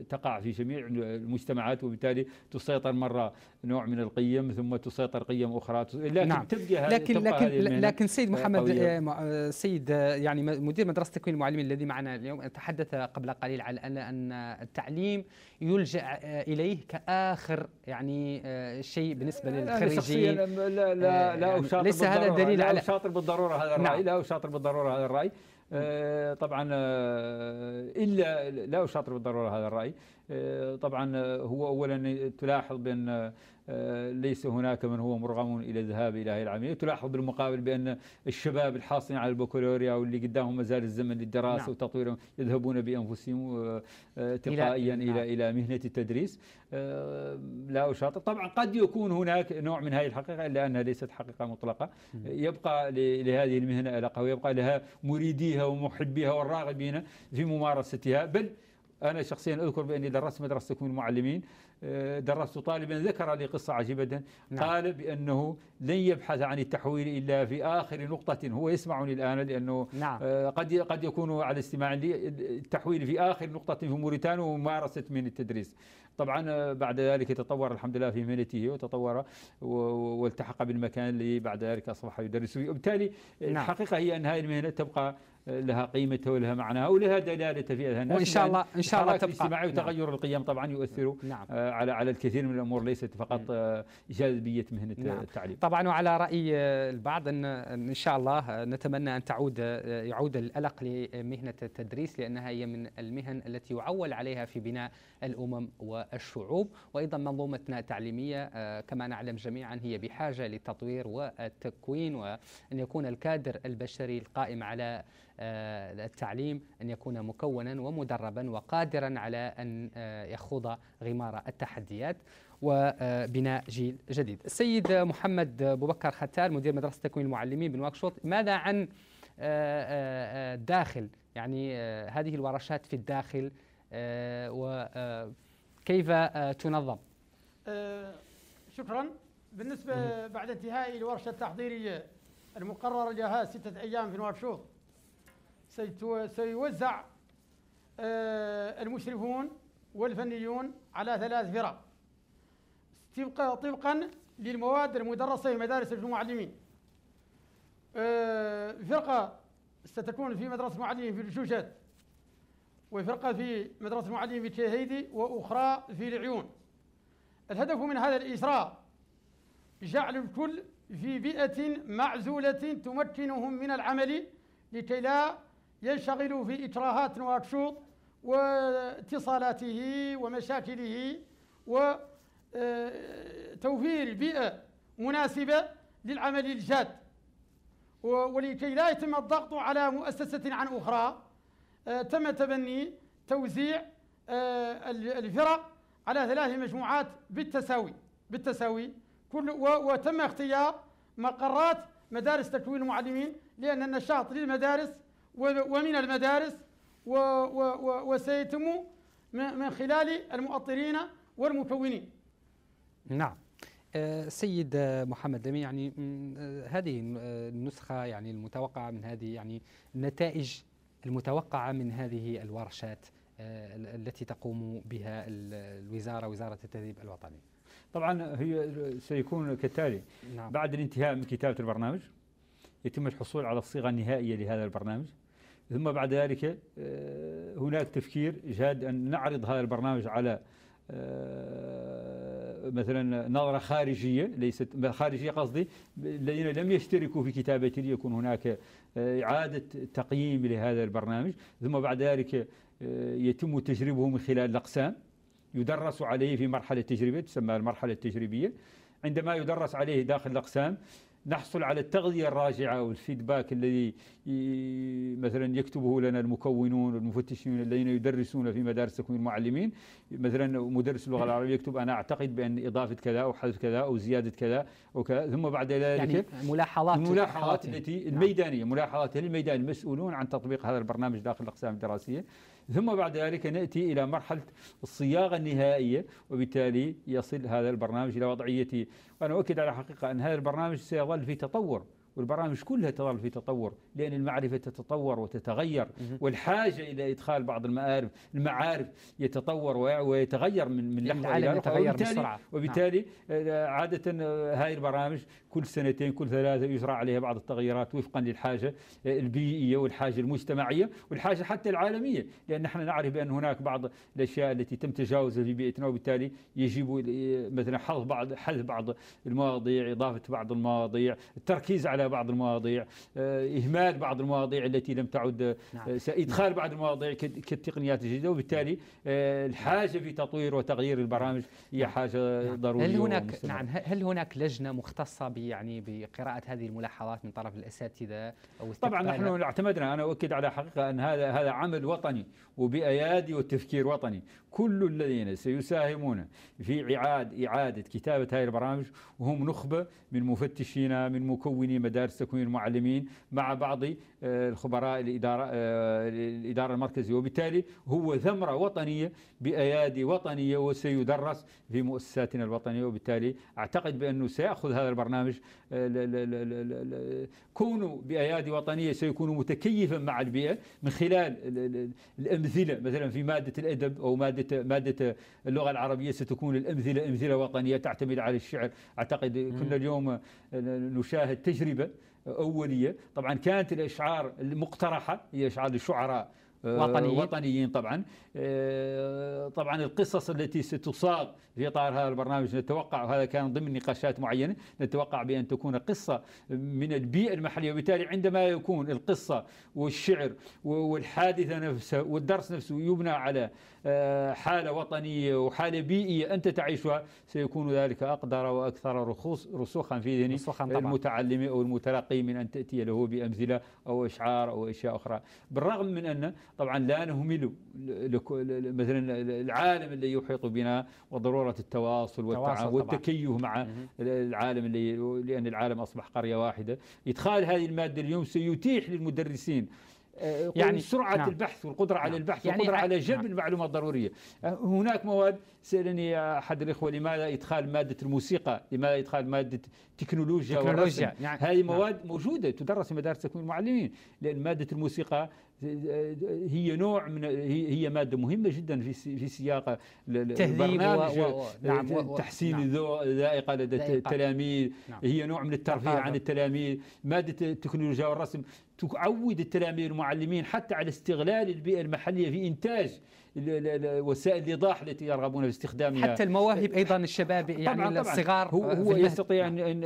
تقع في جميع المجتمعات وبالتالي تسيطر مرة نوع من القيم ثم تسيطر قيم أخرى لكن نعم. تبقى لكن تبقى لكن لكن سيد محمد قوية. سيد يعني مدير مدرسة تكوين المعلمين الذي معنا اليوم تحدث قبل قليل على أن التعليم يلجأ آه، إليه كآخر يعني آه، شيء بالنسبة للخريجين لا لا, لا, لا آه، يعني أشاطر ليس هذا الدليل على أشاطر بالضرورة هذا نعم. الرأي نعم. لا أشاطر بالضرورة هذا الرأي طبعا إلا لا أشاطر بالضرورة هذا الرأي آه، طبعا آه، هو اولا تلاحظ بان آه، ليس هناك من هو مرغم الى الذهاب الى هذه العمليه، تلاحظ بالمقابل بان الشباب الحاصلين على البكالوريا واللي قدامهم ما زال الزمن للدراسه نعم. وتطويرهم يذهبون بانفسهم تلقائيا الى نعم. الى مهنه التدريس لا اشاطر، طبعا قد يكون هناك نوع من هذه الحقيقه الا انها ليست حقيقه مطلقه، يبقى لهذه المهنه علاقه ويبقى لها مريديها ومحبيها والراغبين في ممارستها بل أنا شخصيا أذكر بأني درست مدرسة تكوين المعلمين آه، درست طالبا ذكر لي قصة عجيبة نعم. قال بأنه لن يبحث عن التحويل إلا في آخر نقطة هو يسمعني الآن لأنه نعم. آه، قد قد يكون على استماع لي التحويل في آخر نقطة في موريتانيا وممارسة من التدريس طبعا آه، بعد ذلك تطور الحمد لله في مهنته وتطور والتحق بالمكان اللي بعد ذلك أصبح يدرس فيه وبالتالي نعم. الحقيقة هي أن هذه المهنة تبقى لها قيمتها ولها معناها ولها دلالتها في اذهان الناس وان شاء الله ان شاء الله تبقى الاجتماعي نعم. وتغير نعم القيم طبعا يؤثر نعم آه، على على الكثير من الامور ليست فقط نعم. آه، جاذبيه مهنه نعم التعليم طبعا وعلى راي آه، البعض ان ان شاء الله نتمنى ان تعود يعود الالق لمهنه التدريس لانها هي من المهن التي يعول عليها في بناء الأمم والشعوب وأيضا منظومتنا التعليمية آه، كما نعلم جميعا هي بحاجة للتطوير والتكوين وأن يكون الكادر البشري القائم على آه، التعليم أن يكون مكونا ومدربا وقادرا على أن آه، يخوض غمار التحديات وبناء جيل جديد السيد محمد بكر ختال مدير مدرسة تكوين المعلمين بنواكشوط ماذا عن الداخل يعني هذه الورشات في الداخل آه، وكيف آه، آه، تنظم شكرا بالنسبة بعد انتهائي الورشة التحضيرية المقررة لها ستة أيام في نواكشوط سيوزع المشرفون والفنيون على ثلاث فرق طبقا طبقا للمواد المدرسة في مدارس المعلمين فرقة ستكون في مدرسة المعلمين في الشوشات وفرقة في مدرسة المعلمين في تيهيدي وأخرى في العيون الهدف من هذا الإسراء جعل الكل في بيئة معزولة تمكنهم من العمل لكي لا ينشغلوا في إكراهات وأكشوط واتصالاته ومشاكله وتوفير آه، بيئة مناسبة للعمل الجاد ولكي لا يتم الضغط على مؤسسة عن أخرى آه، تم تبني توزيع آه، الفرق على ثلاث مجموعات بالتساوي بالتساوي كل وتم اختيار مقرات مدارس تكوين المعلمين لأن النشاط للمدارس ومن المدارس وسيتم من خلال المؤطرين والمكونين نعم آه، سيد محمد يعني هذه النسخة يعني المتوقعة من هذه يعني النتائج المتوقعة من هذه الورشات آه، التي تقوم بها الوزارة وزارة التدريب الوطني طبعا هي سيكون كالتالي نعم. بعد الانتهاء من كتابة البرنامج يتم الحصول على الصيغة النهائية لهذا البرنامج ثم بعد ذلك آه، هناك تفكير جاد أن نعرض هذا البرنامج على آه، مثلا نظرة خارجية ليست خارجية قصدي الذين لم يشتركوا في كتابته ليكون هناك آه، إعادة تقييم لهذا البرنامج ثم بعد ذلك آه، يتم تجربه من خلال الأقسام يدرس عليه في مرحلة تجربة تسمى المرحلة التجريبية عندما يدرس عليه داخل الأقسام نحصل على التغذية الراجعة والفيدباك الذي مثلا يكتبه لنا المكونون والمفتشون الذين يدرسون في مدارس تكوين المعلمين مثلا مدرس اللغة العربية يكتب أنا أعتقد بأن إضافة كذا أو حذف كذا أو زيادة كذا أو كذا ثم بعد ذلك يعني ملاحظات الملاحظات التي نعم. الميدانية ملاحظات الميدان المسؤولون عن تطبيق هذا البرنامج داخل الأقسام الدراسية ثم بعد ذلك نأتي إلى مرحلة الصياغة النهائية وبالتالي يصل هذا البرنامج إلى وضعيته وأنا أؤكد على حقيقة أن هذا البرنامج سيظل في تطور والبرامج كلها تظل في تطور لأن المعرفة تتطور وتتغير والحاجة إلى إدخال بعض المعارف المعارف يتطور ويتغير من من لحظة إلى لحظة وبالتالي, نعم. وبالتالي نعم. عادة هذه آه، البرامج كل سنتين كل ثلاثة يجرى عليها بعض التغييرات وفقا للحاجة البيئية والحاجة المجتمعية والحاجة حتى العالمية لأن نحن نعرف بأن هناك بعض الأشياء التي تم تجاوزها في بيئتنا وبالتالي يجب آه، مثلا حذف بعض حذف بعض المواضيع إضافة بعض المواضيع التركيز على بعض المواضيع آه، إهمال بعض المواضيع التي لم تعد آه، نعم. إدخال بعض المواضيع كالتقنيات الجديدة وبالتالي آه، الحاجة في تطوير وتغيير البرامج هي نعم. حاجة نعم. ضرورية نعم، هل هناك نعم هل هناك لجنة مختصة يعني بقراءة هذه الملاحظات من طرف الأساتذة أو طبعا نحن اعتمدنا أنا أؤكد على حقيقة أن هذا هذا عمل وطني وبأيادي وتفكير وطني كل الذين سيساهمون في إعادة إعادة كتابة هذه البرامج وهم نخبة من مفتشين من مكوني مدارس مدارس تكوين المعلمين مع بعض آه، الخبراء الإدارة, آه، الإدارة المركزية وبالتالي هو ثمرة وطنية بأيادي وطنية وسيدرس في مؤسساتنا الوطنية وبالتالي أعتقد بأنه سيأخذ هذا البرنامج آه، كونه بأيادي وطنية سيكون متكيفا مع البيئة من خلال الأمثلة مثلا في مادة الأدب أو مادة مادة اللغة العربية ستكون الأمثلة أمثلة وطنية تعتمد على الشعر أعتقد كنا اليوم نشاهد تجربة أولية طبعا كانت الأشعار المقترحة هي أشعار الشعراء آه، وطنيين. وطنيين طبعا آه، طبعا القصص التي ستصاغ في اطار هذا البرنامج نتوقع وهذا كان ضمن نقاشات معينه نتوقع بان تكون قصه من البيئه المحليه وبالتالي عندما يكون القصه والشعر والحادثه نفسها والدرس نفسه يبنى على آه، حالة وطنية وحالة بيئية أنت تعيشها سيكون ذلك أقدر وأكثر رسوخا في ذهن المتعلم أو المتلقي من أن تأتي له بأمثلة أو إشعار أو أشياء أخرى بالرغم من أن طبعا لا نهمل مثلا العالم الذي يحيط بنا وضرورة التواصل والتكيه مع العالم اللي لأن العالم أصبح قرية واحدة إدخال هذه المادة اليوم سيتيح للمدرسين يعني سرعه نعم. البحث والقدره نعم. على البحث يعني والقدره على جلب نعم. المعلومات الضروريه أه، هناك مواد سالني احد الاخوه لماذا ادخال ماده الموسيقى لماذا ادخال ماده تكنولوجيا, تكنولوجيا نعم. هذه نعم. مواد نعم. موجوده تدرس في مدارس تكوين المعلمين لان ماده الموسيقى هي نوع من هي ماده مهمه جدا في في سياق البرنامج و... نعم تحسين نعم الذائقه لدى التلاميذ نعم هي نوع من الترفيه عن التلاميذ ماده التكنولوجيا والرسم تعود التلاميذ والمعلمين حتى على استغلال البيئه المحليه في انتاج وسائل الايضاح التي يرغبون باستخدامها حتى المواهب ايضا الشباب يعني طبعاً الصغار هو, هو يستطيع ان ان,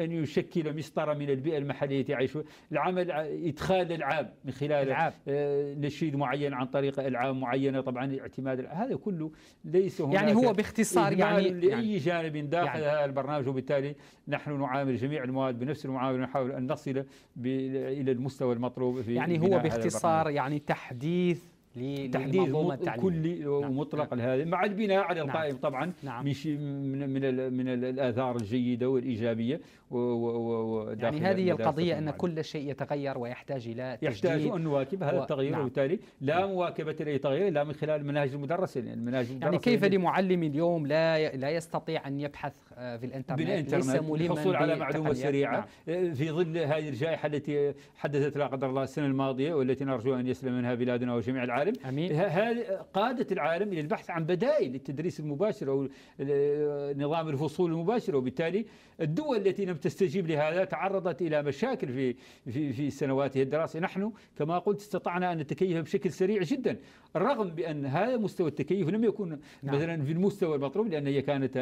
أن يشكل مسطره من البيئه المحليه يعيش العمل ادخال العاب من خلال العاب آه، نشيد معين عن طريق العاب معينه طبعا اعتماد هذا كله ليس هناك يعني هو باختصار يعني لاي يعني جانب داخل يعني هذا البرنامج وبالتالي نحن نعامل جميع المواد بنفس المعامله ونحاول ان نصل الى المستوى المطلوب في يعني هو باختصار يعني تحديث تحديد كلي نعم. ومطلق نعم. لهذا مع البناء على القائم نعم. طبعا نعم. من من الاثار الجيده والايجابيه و و و يعني هذه القضية أن كل شيء يتغير ويحتاج إلى تجديد يحتاج أن نواكب هذا و... التغيير نعم. وبالتالي لا نعم. مواكبة لأي تغيير إلا من خلال المناهج المدرسة المناهج يعني المدرسة يعني كيف يعني لمعلم اليوم لا لا يستطيع أن يبحث آه، في الإنترنت بالإنترنت الحصول على معلومة نعم. سريعة نعم. في ظل هذه الجائحة التي حدثت لا قدر الله السنة الماضية والتي نرجو أن يسلم منها بلادنا وجميع العالم أمين. هذه قادت العالم إلى البحث عن بدائل للتدريس المباشر أو آه، نظام الفصول المباشرة وبالتالي الدول التي لم تستجيب لهذا تعرضت إلى مشاكل في في في سنواتها الدراسية نحن كما قلت استطعنا أن نتكيف بشكل سريع جدا رغم بأن هذا مستوى التكيف لم يكن نعم. مثلا في المستوى المطلوب لأن هي كانت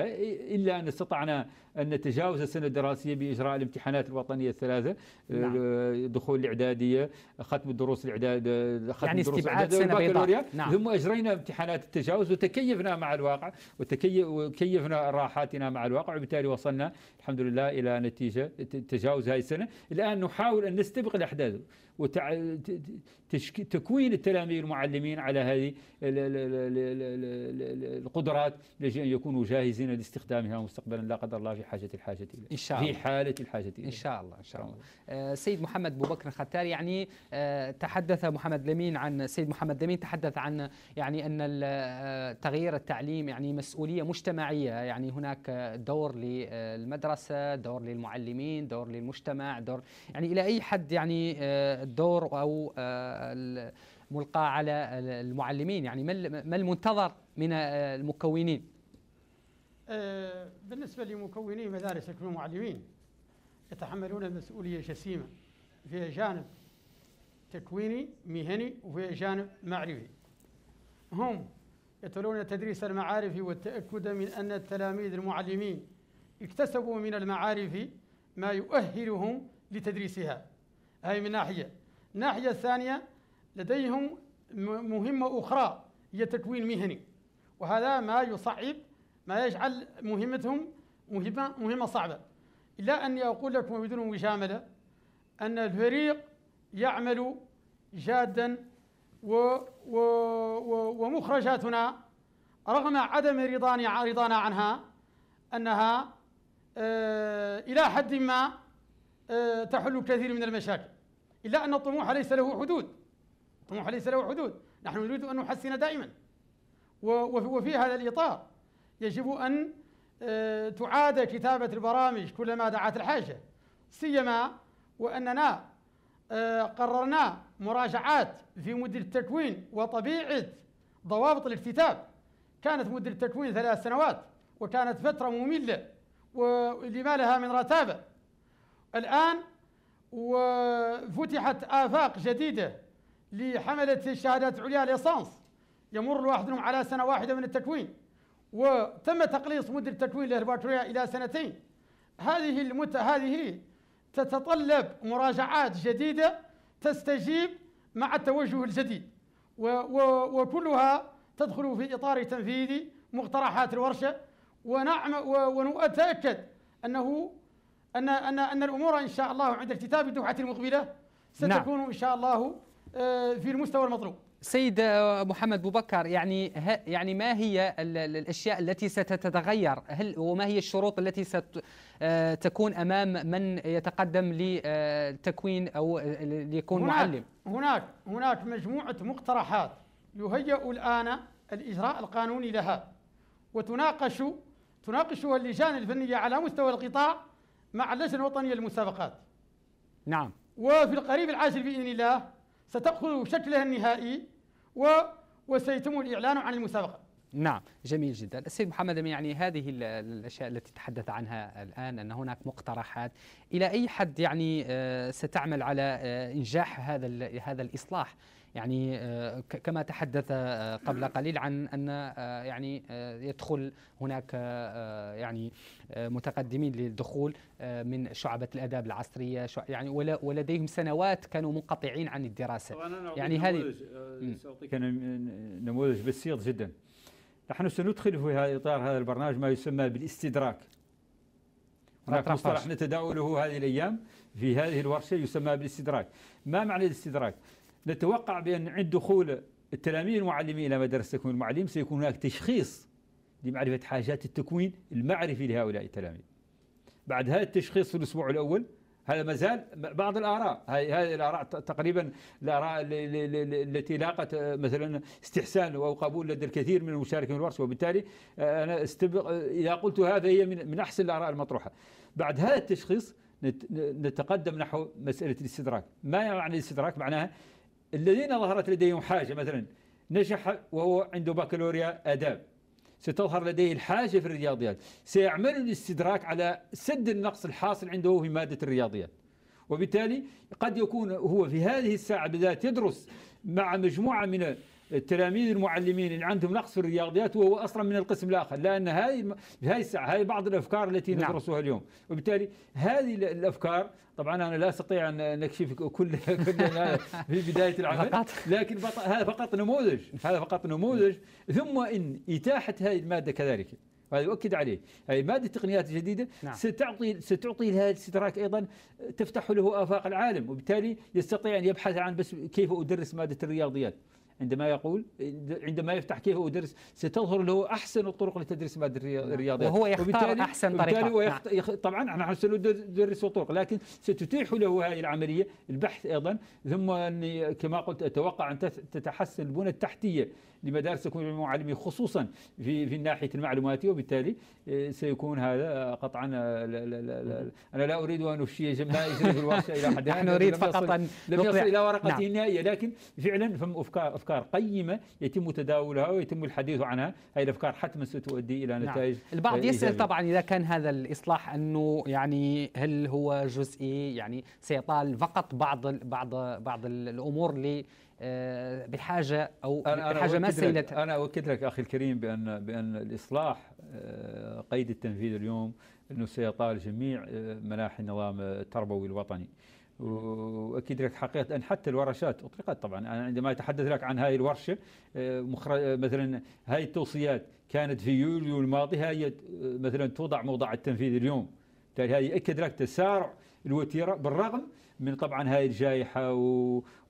إلا أن استطعنا أن نتجاوز السنة الدراسية بإجراء الامتحانات الوطنية الثلاثة نعم. آه، دخول الإعدادية ختم الدروس الإعداد ختم يعني الدروس استبعاد سنة بيضاء نعم. ثم أجرينا امتحانات التجاوز وتكيفنا مع الواقع وتكيفنا راحاتنا مع الواقع وبالتالي وصلنا الحمد لله إلى نتيجة تجاوز هاي السنة الآن نحاول أن نستبق الأحداث وتكوين التلاميذ المعلمين على هذه القدرات لجي أن يكونوا جاهزين لاستخدامها مستقبلا لا قدر الله في حاجة الحاجة إلى إن شاء الله في حالة الحاجة إلى إن شاء الله إن شاء الله آه، سيد محمد أبو بكر الختار يعني آه، تحدث محمد لمين عن سيد محمد لمين تحدث عن يعني أن آه، تغيير التعليم يعني مسؤولية مجتمعية يعني هناك دور للمدرسة دور لل للمعلمين دور للمجتمع دور يعني إلى أي حد يعني آه، الدور أو آه، ملقى على المعلمين يعني ما المنتظر من آه، المكونين بالنسبة لمكوني مدارس المعلمين يتحملون مسؤولية جسيمة في جانب تكويني مهني وفي جانب معرفي هم يتولون تدريس المعارف والتأكد من أن التلاميذ المعلمين اكتسبوا من المعارف ما يؤهلهم لتدريسها هذه من ناحية الناحية الثانية لديهم مهمة أخرى هي تكوين مهني وهذا ما يصعب ما يجعل مهمتهم مهمة, مهمة صعبة إلا أني أقول لكم بدون مجاملة أن الفريق يعمل جادا و و و ومخرجاتنا رغم عدم رضانا عنها أنها آه، إلى حد ما آه، تحل كثير من المشاكل إلا أن الطموح ليس له حدود الطموح ليس له حدود نحن نريد أن نحسن دائما وفي هذا الإطار يجب أن آه، تعاد كتابة البرامج كلما دعت الحاجة سيما وأننا قررنا مراجعات في مدة التكوين وطبيعة ضوابط الاكتتاب كانت مدة التكوين ثلاث سنوات وكانت فترة مملة ولما لها من رتابة الآن وفتحت آفاق جديدة لحملة الشهادات العليا ليسانس يمر منهم على سنة واحدة من التكوين وتم تقليص مدة التكوين للبكالوريا إلى سنتين هذه المت... هذه تتطلب مراجعات جديدة تستجيب مع التوجه الجديد و... و... وكلها تدخل في إطار تنفيذي مقترحات الورشة ونعم ونتأكد أنه أن أن أن الأمور إن شاء الله عند اكتتاب الدوحه المقبلة ستكون نعم. إن شاء الله آه، في المستوى المطلوب سيد محمد آه، بوبكر يعني يعني ما هي الاشياء التي ستتغير هل وما هي الشروط التي ستكون آه، امام من يتقدم لتكوين او ليكون هناك معلم هناك هناك مجموعه مقترحات يهيئ الان الاجراء القانوني لها وتناقش تناقشها اللجان الفنية على مستوى القطاع مع اللجنة الوطنية للمسابقات نعم وفي القريب العاجل بإذن الله ستأخذ شكلها النهائي و وسيتم الإعلان عن المسابقة نعم جميل جدا السيد محمد يعني هذه الأشياء التي تحدث عنها الآن أن هناك مقترحات إلى أي حد يعني آه، ستعمل على آه، إنجاح هذا هذا الإصلاح يعني آه، كما تحدث آه، قبل نعم. قليل عن ان آه، يعني يدخل هناك يعني متقدمين للدخول من شعبة الآداب العصرية يعني ولديهم سنوات كانوا منقطعين عن الدراسة يعني هذه سأعطيك نموذج بسيط جدا نحن سندخل في إطار هذا البرنامج ما يسمى بالاستدراك هناك مصطلح نتداوله هذه الأيام في هذه الورشة يسمى بالاستدراك ما معنى الاستدراك؟ نتوقع بأن عند دخول التلاميذ المعلمين إلى مدرسة التكوين المعلم سيكون هناك تشخيص لمعرفة حاجات التكوين المعرفي لهؤلاء التلاميذ بعد هذا التشخيص في الأسبوع الأول هذا ما زال بعض الاراء هذه الاراء تقريبا الاراء التي لاقت آه، مثلا استحسان او قبول لدى الكثير من المشاركين في الورش وبالتالي آه، انا استبق اذا قلت هذا هي من احسن الاراء المطروحه بعد هذا التشخيص نتقدم نحو مساله الاستدراك ما يعني الاستدراك معناها الذين ظهرت لديهم حاجة مثلا نجح وهو عنده بكالوريا آداب ستظهر لديه الحاجة في الرياضيات سيعمل الاستدراك على سد النقص الحاصل عنده في مادة الرياضيات وبالتالي قد يكون هو في هذه الساعة بالذات يدرس مع مجموعة من التلاميذ المعلمين اللي عندهم نقص في الرياضيات وهو اصلا من القسم الاخر لان هذه هذه الساعه هذه بعض الافكار التي نعم. ندرسها اليوم وبالتالي هذه الافكار طبعا انا لا استطيع ان نكشف كل كل في بدايه العمل لكن هذا فقط نموذج هذا فقط نموذج ثم ان اتاحه هذه الماده كذلك وهذا يؤكد عليه هذه مادة التقنيات الجديدة نعم. ستعطي ستعطي هذا الاستدراك أيضا تفتح له آفاق العالم وبالتالي يستطيع أن يبحث عن بس كيف أدرس مادة الرياضيات عندما يقول عندما يفتح كيف أدرس ستظهر له أحسن الطرق لتدريس مادة الرياضيات نعم. وهو يختار أحسن طريقة ويخت... نعم. طبعا نحن سندرس طرق لكن ستتيح له هذه العملية البحث أيضا ثم كما قلت أتوقع أن تتحسن البنى التحتية لمدارس المعلمين خصوصا في في الناحيه المعلوماتيه وبالتالي آه، سيكون هذا آه، قطعا آه، لا لا لا انا لا اريد ان افشي ما يجري في الورشه الى حد نحن نريد فقط ان لم يصل الى ورقته نعم. النهائيه لكن فعلا فم افكار افكار قيمه يتم تداولها ويتم الحديث عنها هذه الافكار حتما ستؤدي الى نعم. نتائج نعم. البعض إيجابية. يسال طبعا اذا كان هذا الاصلاح انه يعني هل هو جزئي يعني سيطال فقط بعض بعض بعض الامور اللي آه، بحاجه او بحاجه بالحاجه ماسه انا اؤكد لك اخي الكريم بان بان الاصلاح آه، قيد التنفيذ اليوم انه سيطال جميع آه، مناحي النظام التربوي الوطني واكيد لك حقيقه ان حتى الورشات اطلقت طبعا انا عندما اتحدث لك عن هذه الورشه مثلا هذه التوصيات كانت في يوليو الماضي هي مثلا توضع موضع التنفيذ اليوم بالتالي هذه اكد لك تسارع الوتيره بالرغم من طبعا هاي الجائحة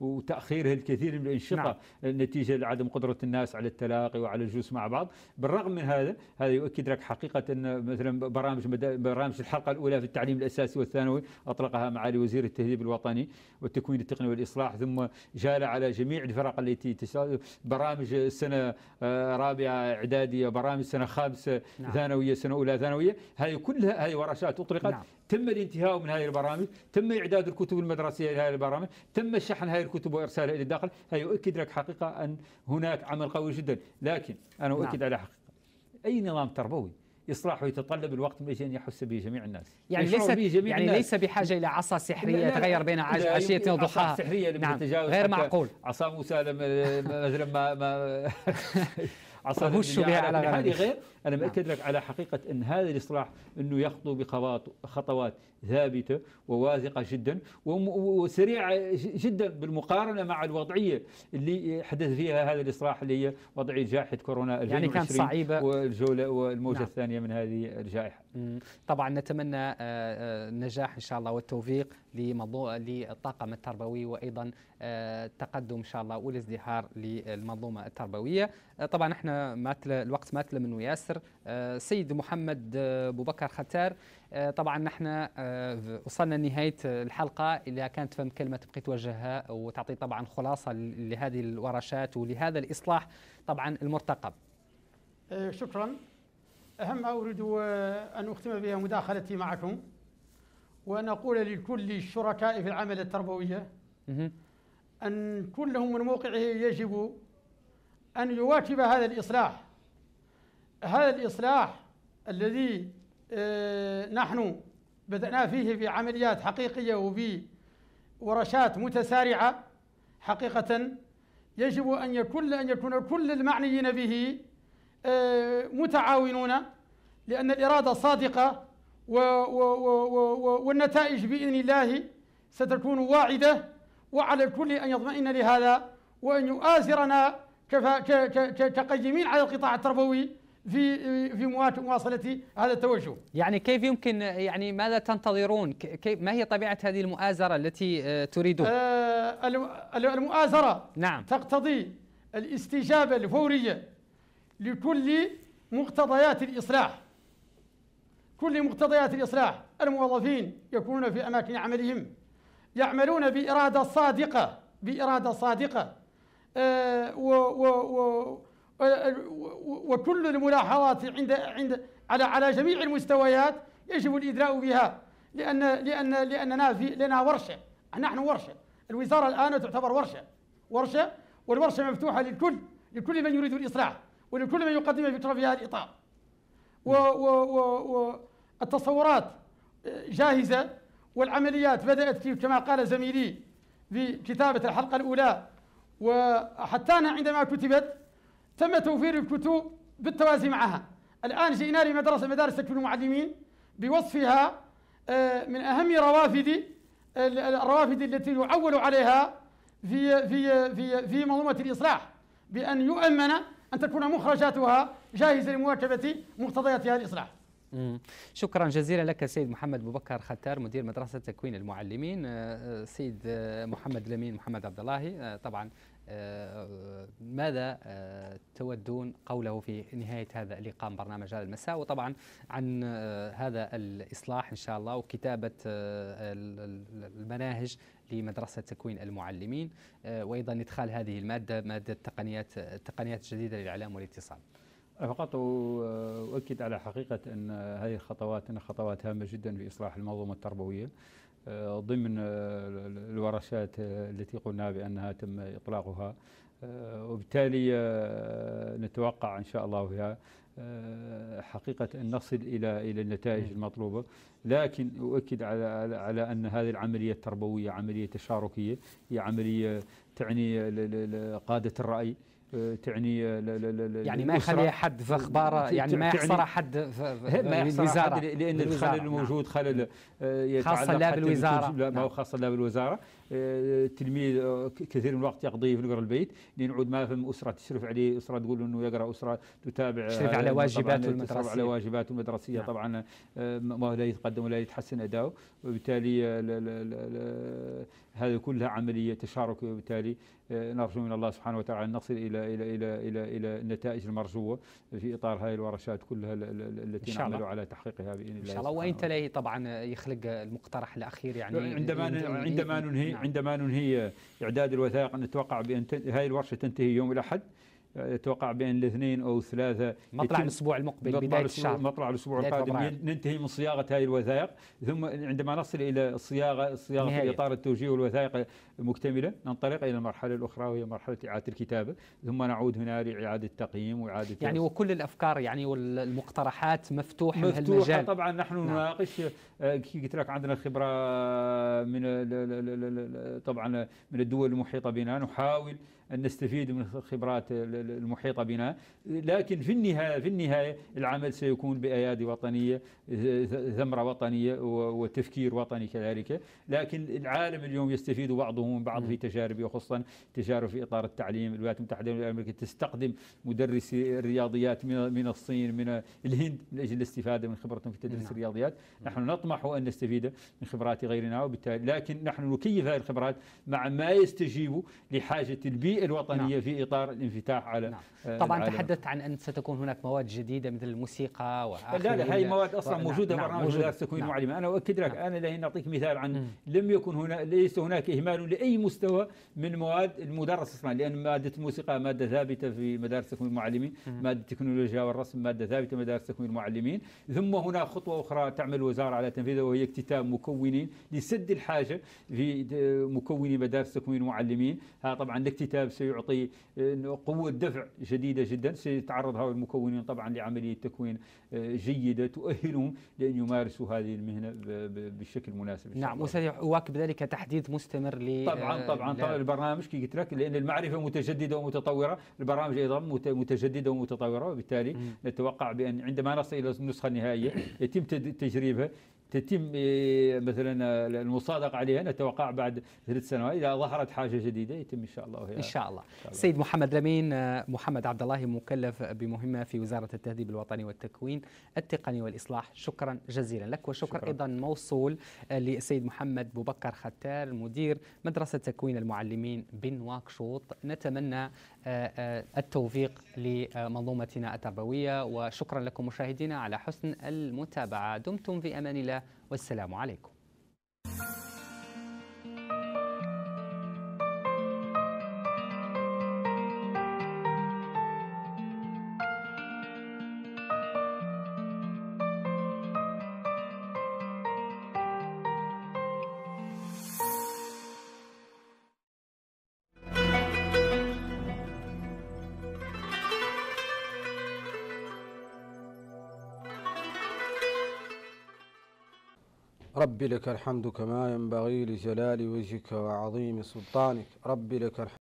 وتأخيرها الكثير من الأنشطة نعم. نتيجة لعدم قدرة الناس على التلاقي وعلى الجلوس مع بعض بالرغم من هذا هذا يؤكد لك حقيقة أن مثلا برامج برامج الحلقة الأولى في التعليم الأساسي والثانوي أطلقها معالي وزير التهذيب الوطني والتكوين التقني والإصلاح ثم جال على جميع الفرق التي تشتغل برامج السنة آه، رابعة إعدادية برامج سنة خامسة نعم. ثانوية سنة أولى ثانوية هذه كلها هذه ورشات أطلقت نعم. تم الانتهاء من هذه البرامج تم إعداد الكتب المدرسية لهذه البرامج تم شحن هذه الكتب وإرسالها إلى الداخل هذا يؤكد لك حقيقة أن هناك عمل قوي جدا لكن أنا نعم. أؤكد على حقيقة أي نظام تربوي اصلاحه يتطلب الوقت من اجل ان يحس به جميع الناس يعني ليس جميع يعني الناس. ليس بحاجه الى عصا سحريه تغير بين عشيه وضحاها سحريه نعم غير معقول عصا موسى لما ما, ما عصا يعني بها على غير غير انا نعم. مأكد لك على حقيقه ان هذا الاصلاح انه يخطو بخطوات ثابته وواثقه جدا وسريعه جدا بالمقارنه مع الوضعيه اللي حدث فيها هذا الاصلاح اللي هي وضعيه جائحه كورونا يعني كانت صعيبه والجوله والموجه نعم. الثانيه من هذه الجائحه طبعا نتمنى النجاح آه، آه، ان شاء الله والتوفيق لموضوع للطاقم التربوي وايضا التقدم آه، ان شاء الله والازدهار للمنظومه التربويه طبعا احنا ماتل الوقت ماتل من ياسر سيد محمد ابو بكر ختار طبعا نحن وصلنا لنهايه الحلقه اذا كانت فهم كلمه تبقي توجهها وتعطي طبعا خلاصه لهذه الورشات ولهذا الاصلاح طبعا المرتقب شكرا أهم ما أريد أن أختم بها مداخلتي معكم وأن أقول لكل الشركاء في العمل التربوية أن كلهم من موقعه يجب أن يواكب هذا الإصلاح هذا الإصلاح الذي آه، نحن بدأنا فيه بعمليات حقيقية وبورشات متسارعة حقيقة يجب أن يكون أن يكون كل المعنيين به آه، متعاونون لأن الإرادة صادقة والنتائج بإذن الله ستكون واعدة وعلى الكل أن يطمئن لهذا وأن يؤازرنا كقيمين على القطاع التربوي في في مواصله هذا التوجه. يعني كيف يمكن يعني ماذا تنتظرون؟ كيف ما هي طبيعه هذه المؤازره التي آه، تريدون؟ آه المؤازره نعم تقتضي الاستجابه الفوريه لكل مقتضيات الإصلاح كل مقتضيات الإصلاح الموظفين يكونون في أماكن عملهم يعملون بإرادة صادقة بإرادة صادقة آه، و و آه، و وكل الملاحظات عند عند على على جميع المستويات يجب الادراء بها لان لان لاننا في لنا ورشه نحن ورشه الوزاره الان تعتبر ورشه ورشه والورشه مفتوحه للكل لكل من يريد الاصلاح ولكل من يقدم فكرة في هذا الإطار و و و التصورات آه، جاهزة والعمليات بدأت كما قال زميلي في كتابة الحلقة الأولى وحتى أنا عندما كتبت تم توفير الكتب بالتوازي معها الآن جئنا لمدرسة مدارس تكوين المعلمين بوصفها آه، من أهم روافد آه، الروافد التي يعول عليها في في في في منظومة الإصلاح بأن يؤمن أن تكون مخرجاتها جاهزة لمواكبة مقتضياتها الإصلاح شكرا جزيلا لك سيد محمد مبكر ختار مدير مدرسة تكوين المعلمين آه، آه، سيد آه، محمد لمين محمد عبد الله طبعا آه، ماذا آه، تودون قوله في نهاية هذا اللقاء برنامج هذا المساء وطبعا عن آه، هذا الإصلاح إن شاء الله وكتابة المناهج لمدرسة تكوين المعلمين وأيضا إدخال هذه المادة مادة التقنيات التقنيات الجديدة للإعلام والاتصال فقط أؤكد على حقيقة أن هذه الخطوات خطوات هامة جدا في إصلاح المنظومة التربوية ضمن آه، الورشات آه، التي قلنا بأنها تم إطلاقها آه، وبالتالي نتوقع إن شاء الله فيها حقيقة أن نصل إلى إلى النتائج المطلوبة لكن أؤكد على على أن هذه العملية التربوية عملية تشاركية هي عملية تعني قادة الرأي تعني لا لا لا يعني ما يخلي حد في اخباره يعني ما يحصر حد في ما يحصر الوزاره لان الخلل الموجود نعم. خلل آه، خاصه لا بالوزاره لا ما هو نعم. خاصه لا بالوزاره التلميذ كثير من الوقت يقضيه في يقرا البيت لين ما فهم اسره تشرف عليه اسره تقول انه يقرا اسره تتابع تشرف على واجباته المدرسيه على واجباته المدرسيه نعم. طبعا آه، ما لا يتقدم ولا يتحسن اداؤه وبالتالي آه، هذه كلها عمليه تشارك وبالتالي آه، نرجو من الله سبحانه وتعالى ان نصل الى الى الى الى الى النتائج المرجوه في اطار هذه الورشات كلها التي نعمل على تحقيقها باذن الله ان شاء الله وانت تلاهي طبعا يخلق المقترح الاخير يعني عندما عندما ننهي عندما ننهي إعداد الوثائق نتوقع بأن هذه الورشة تنتهي يوم الأحد اتوقع بين الاثنين او الثلاثه مطلع الاسبوع المقبل بدايه الشهر مطلع الاسبوع القادم ننتهي من صياغه هذه الوثائق ثم عندما نصل الى الصياغه صياغه في اطار التوجيه والوثائق مكتمله ننطلق الى المرحله الاخرى وهي مرحله اعاده الكتابه ثم نعود هنا لاعاده التقييم واعاده يعني وكل الافكار يعني والمقترحات مفتوحه مفتوحه المجال. طبعا نحن نعم. نناقش آه، قلت لك عندنا خبره من طبعا من الدول المحيطه بنا نحاول أن نستفيد من الخبرات المحيطة بنا لكن في النهاية, في النهاية العمل سيكون بأيادي وطنية ثمرة وطنية وتفكير وطني كذلك لكن العالم اليوم يستفيد بعضه من بعض في تجارب وخصوصا تجارب في إطار التعليم الولايات المتحدة الأمريكية تستقدم مدرسي الرياضيات من الصين من الهند من أجل الاستفادة من خبرتهم في تدريس نعم. الرياضيات نحن نطمح أن نستفيد من خبرات غيرنا وبالتالي لكن نحن نكيف هذه الخبرات مع ما يستجيب لحاجة البيئة الوطنيه نعم. في اطار الانفتاح على نعم. آه، طبعا العالم. تحدثت عن ان ستكون هناك مواد جديده مثل الموسيقى لا لا هي مواد اصلا و... موجوده نعم. برنامج موجودة. تكوين نعم. معلمه انا اؤكد لك نعم. انا لهي نعطيك مثال عن مم. لم يكن هنا ليس هناك اهمال لاي مستوى من مواد المدرس اصلا لان ماده الموسيقى ماده ثابته في مدارس تكوين المعلمين ماده التكنولوجيا والرسم ماده ثابته مدارس تكوين المعلمين ثم هنا خطوه اخرى تعمل الوزاره على تنفيذها وهي اكتتاب مكونين لسد الحاجه في مكوني مدارس تكوين المعلمين طبعا الاكتتاب سيعطي قوة دفع جديدة جدا سيتعرض هؤلاء المكونين طبعا لعملية تكوين آه، جيدة تؤهلهم لأن يمارسوا هذه المهنة بشكل مناسب نعم وسيواكب ذلك تحديث مستمر ل طبعا آه، طبعا طبعا البرنامج كي قلت لك لأن المعرفة متجددة ومتطورة البرامج أيضا متجددة ومتطورة وبالتالي م. نتوقع بأن عندما نصل إلى النسخة النهائية يتم تجريبها تتم آه، مثلا آه، المصادقه عليها نتوقع بعد ثلاث سنوات اذا ظهرت حاجه جديده يتم ان شاء الله وهي ان شاء الله السيد محمد لمين آه، محمد عبد الله مكلف بمهمه في وزاره التهذيب الوطني والتكوين التقني والاصلاح شكرا جزيلا لك وشكر شكرا. ايضا موصول للسيد محمد بوبكر ختار مدير مدرسه تكوين المعلمين بنواكشوط نتمنى آه، آه، التوفيق لمنظومتنا التربوية وشكرا لكم مشاهدينا على حسن المتابعة دمتم في أمان الله والسلام عليكم رب لك الحمد كما ينبغي لجلال وجهك وعظيم سلطانك رب لك الحمد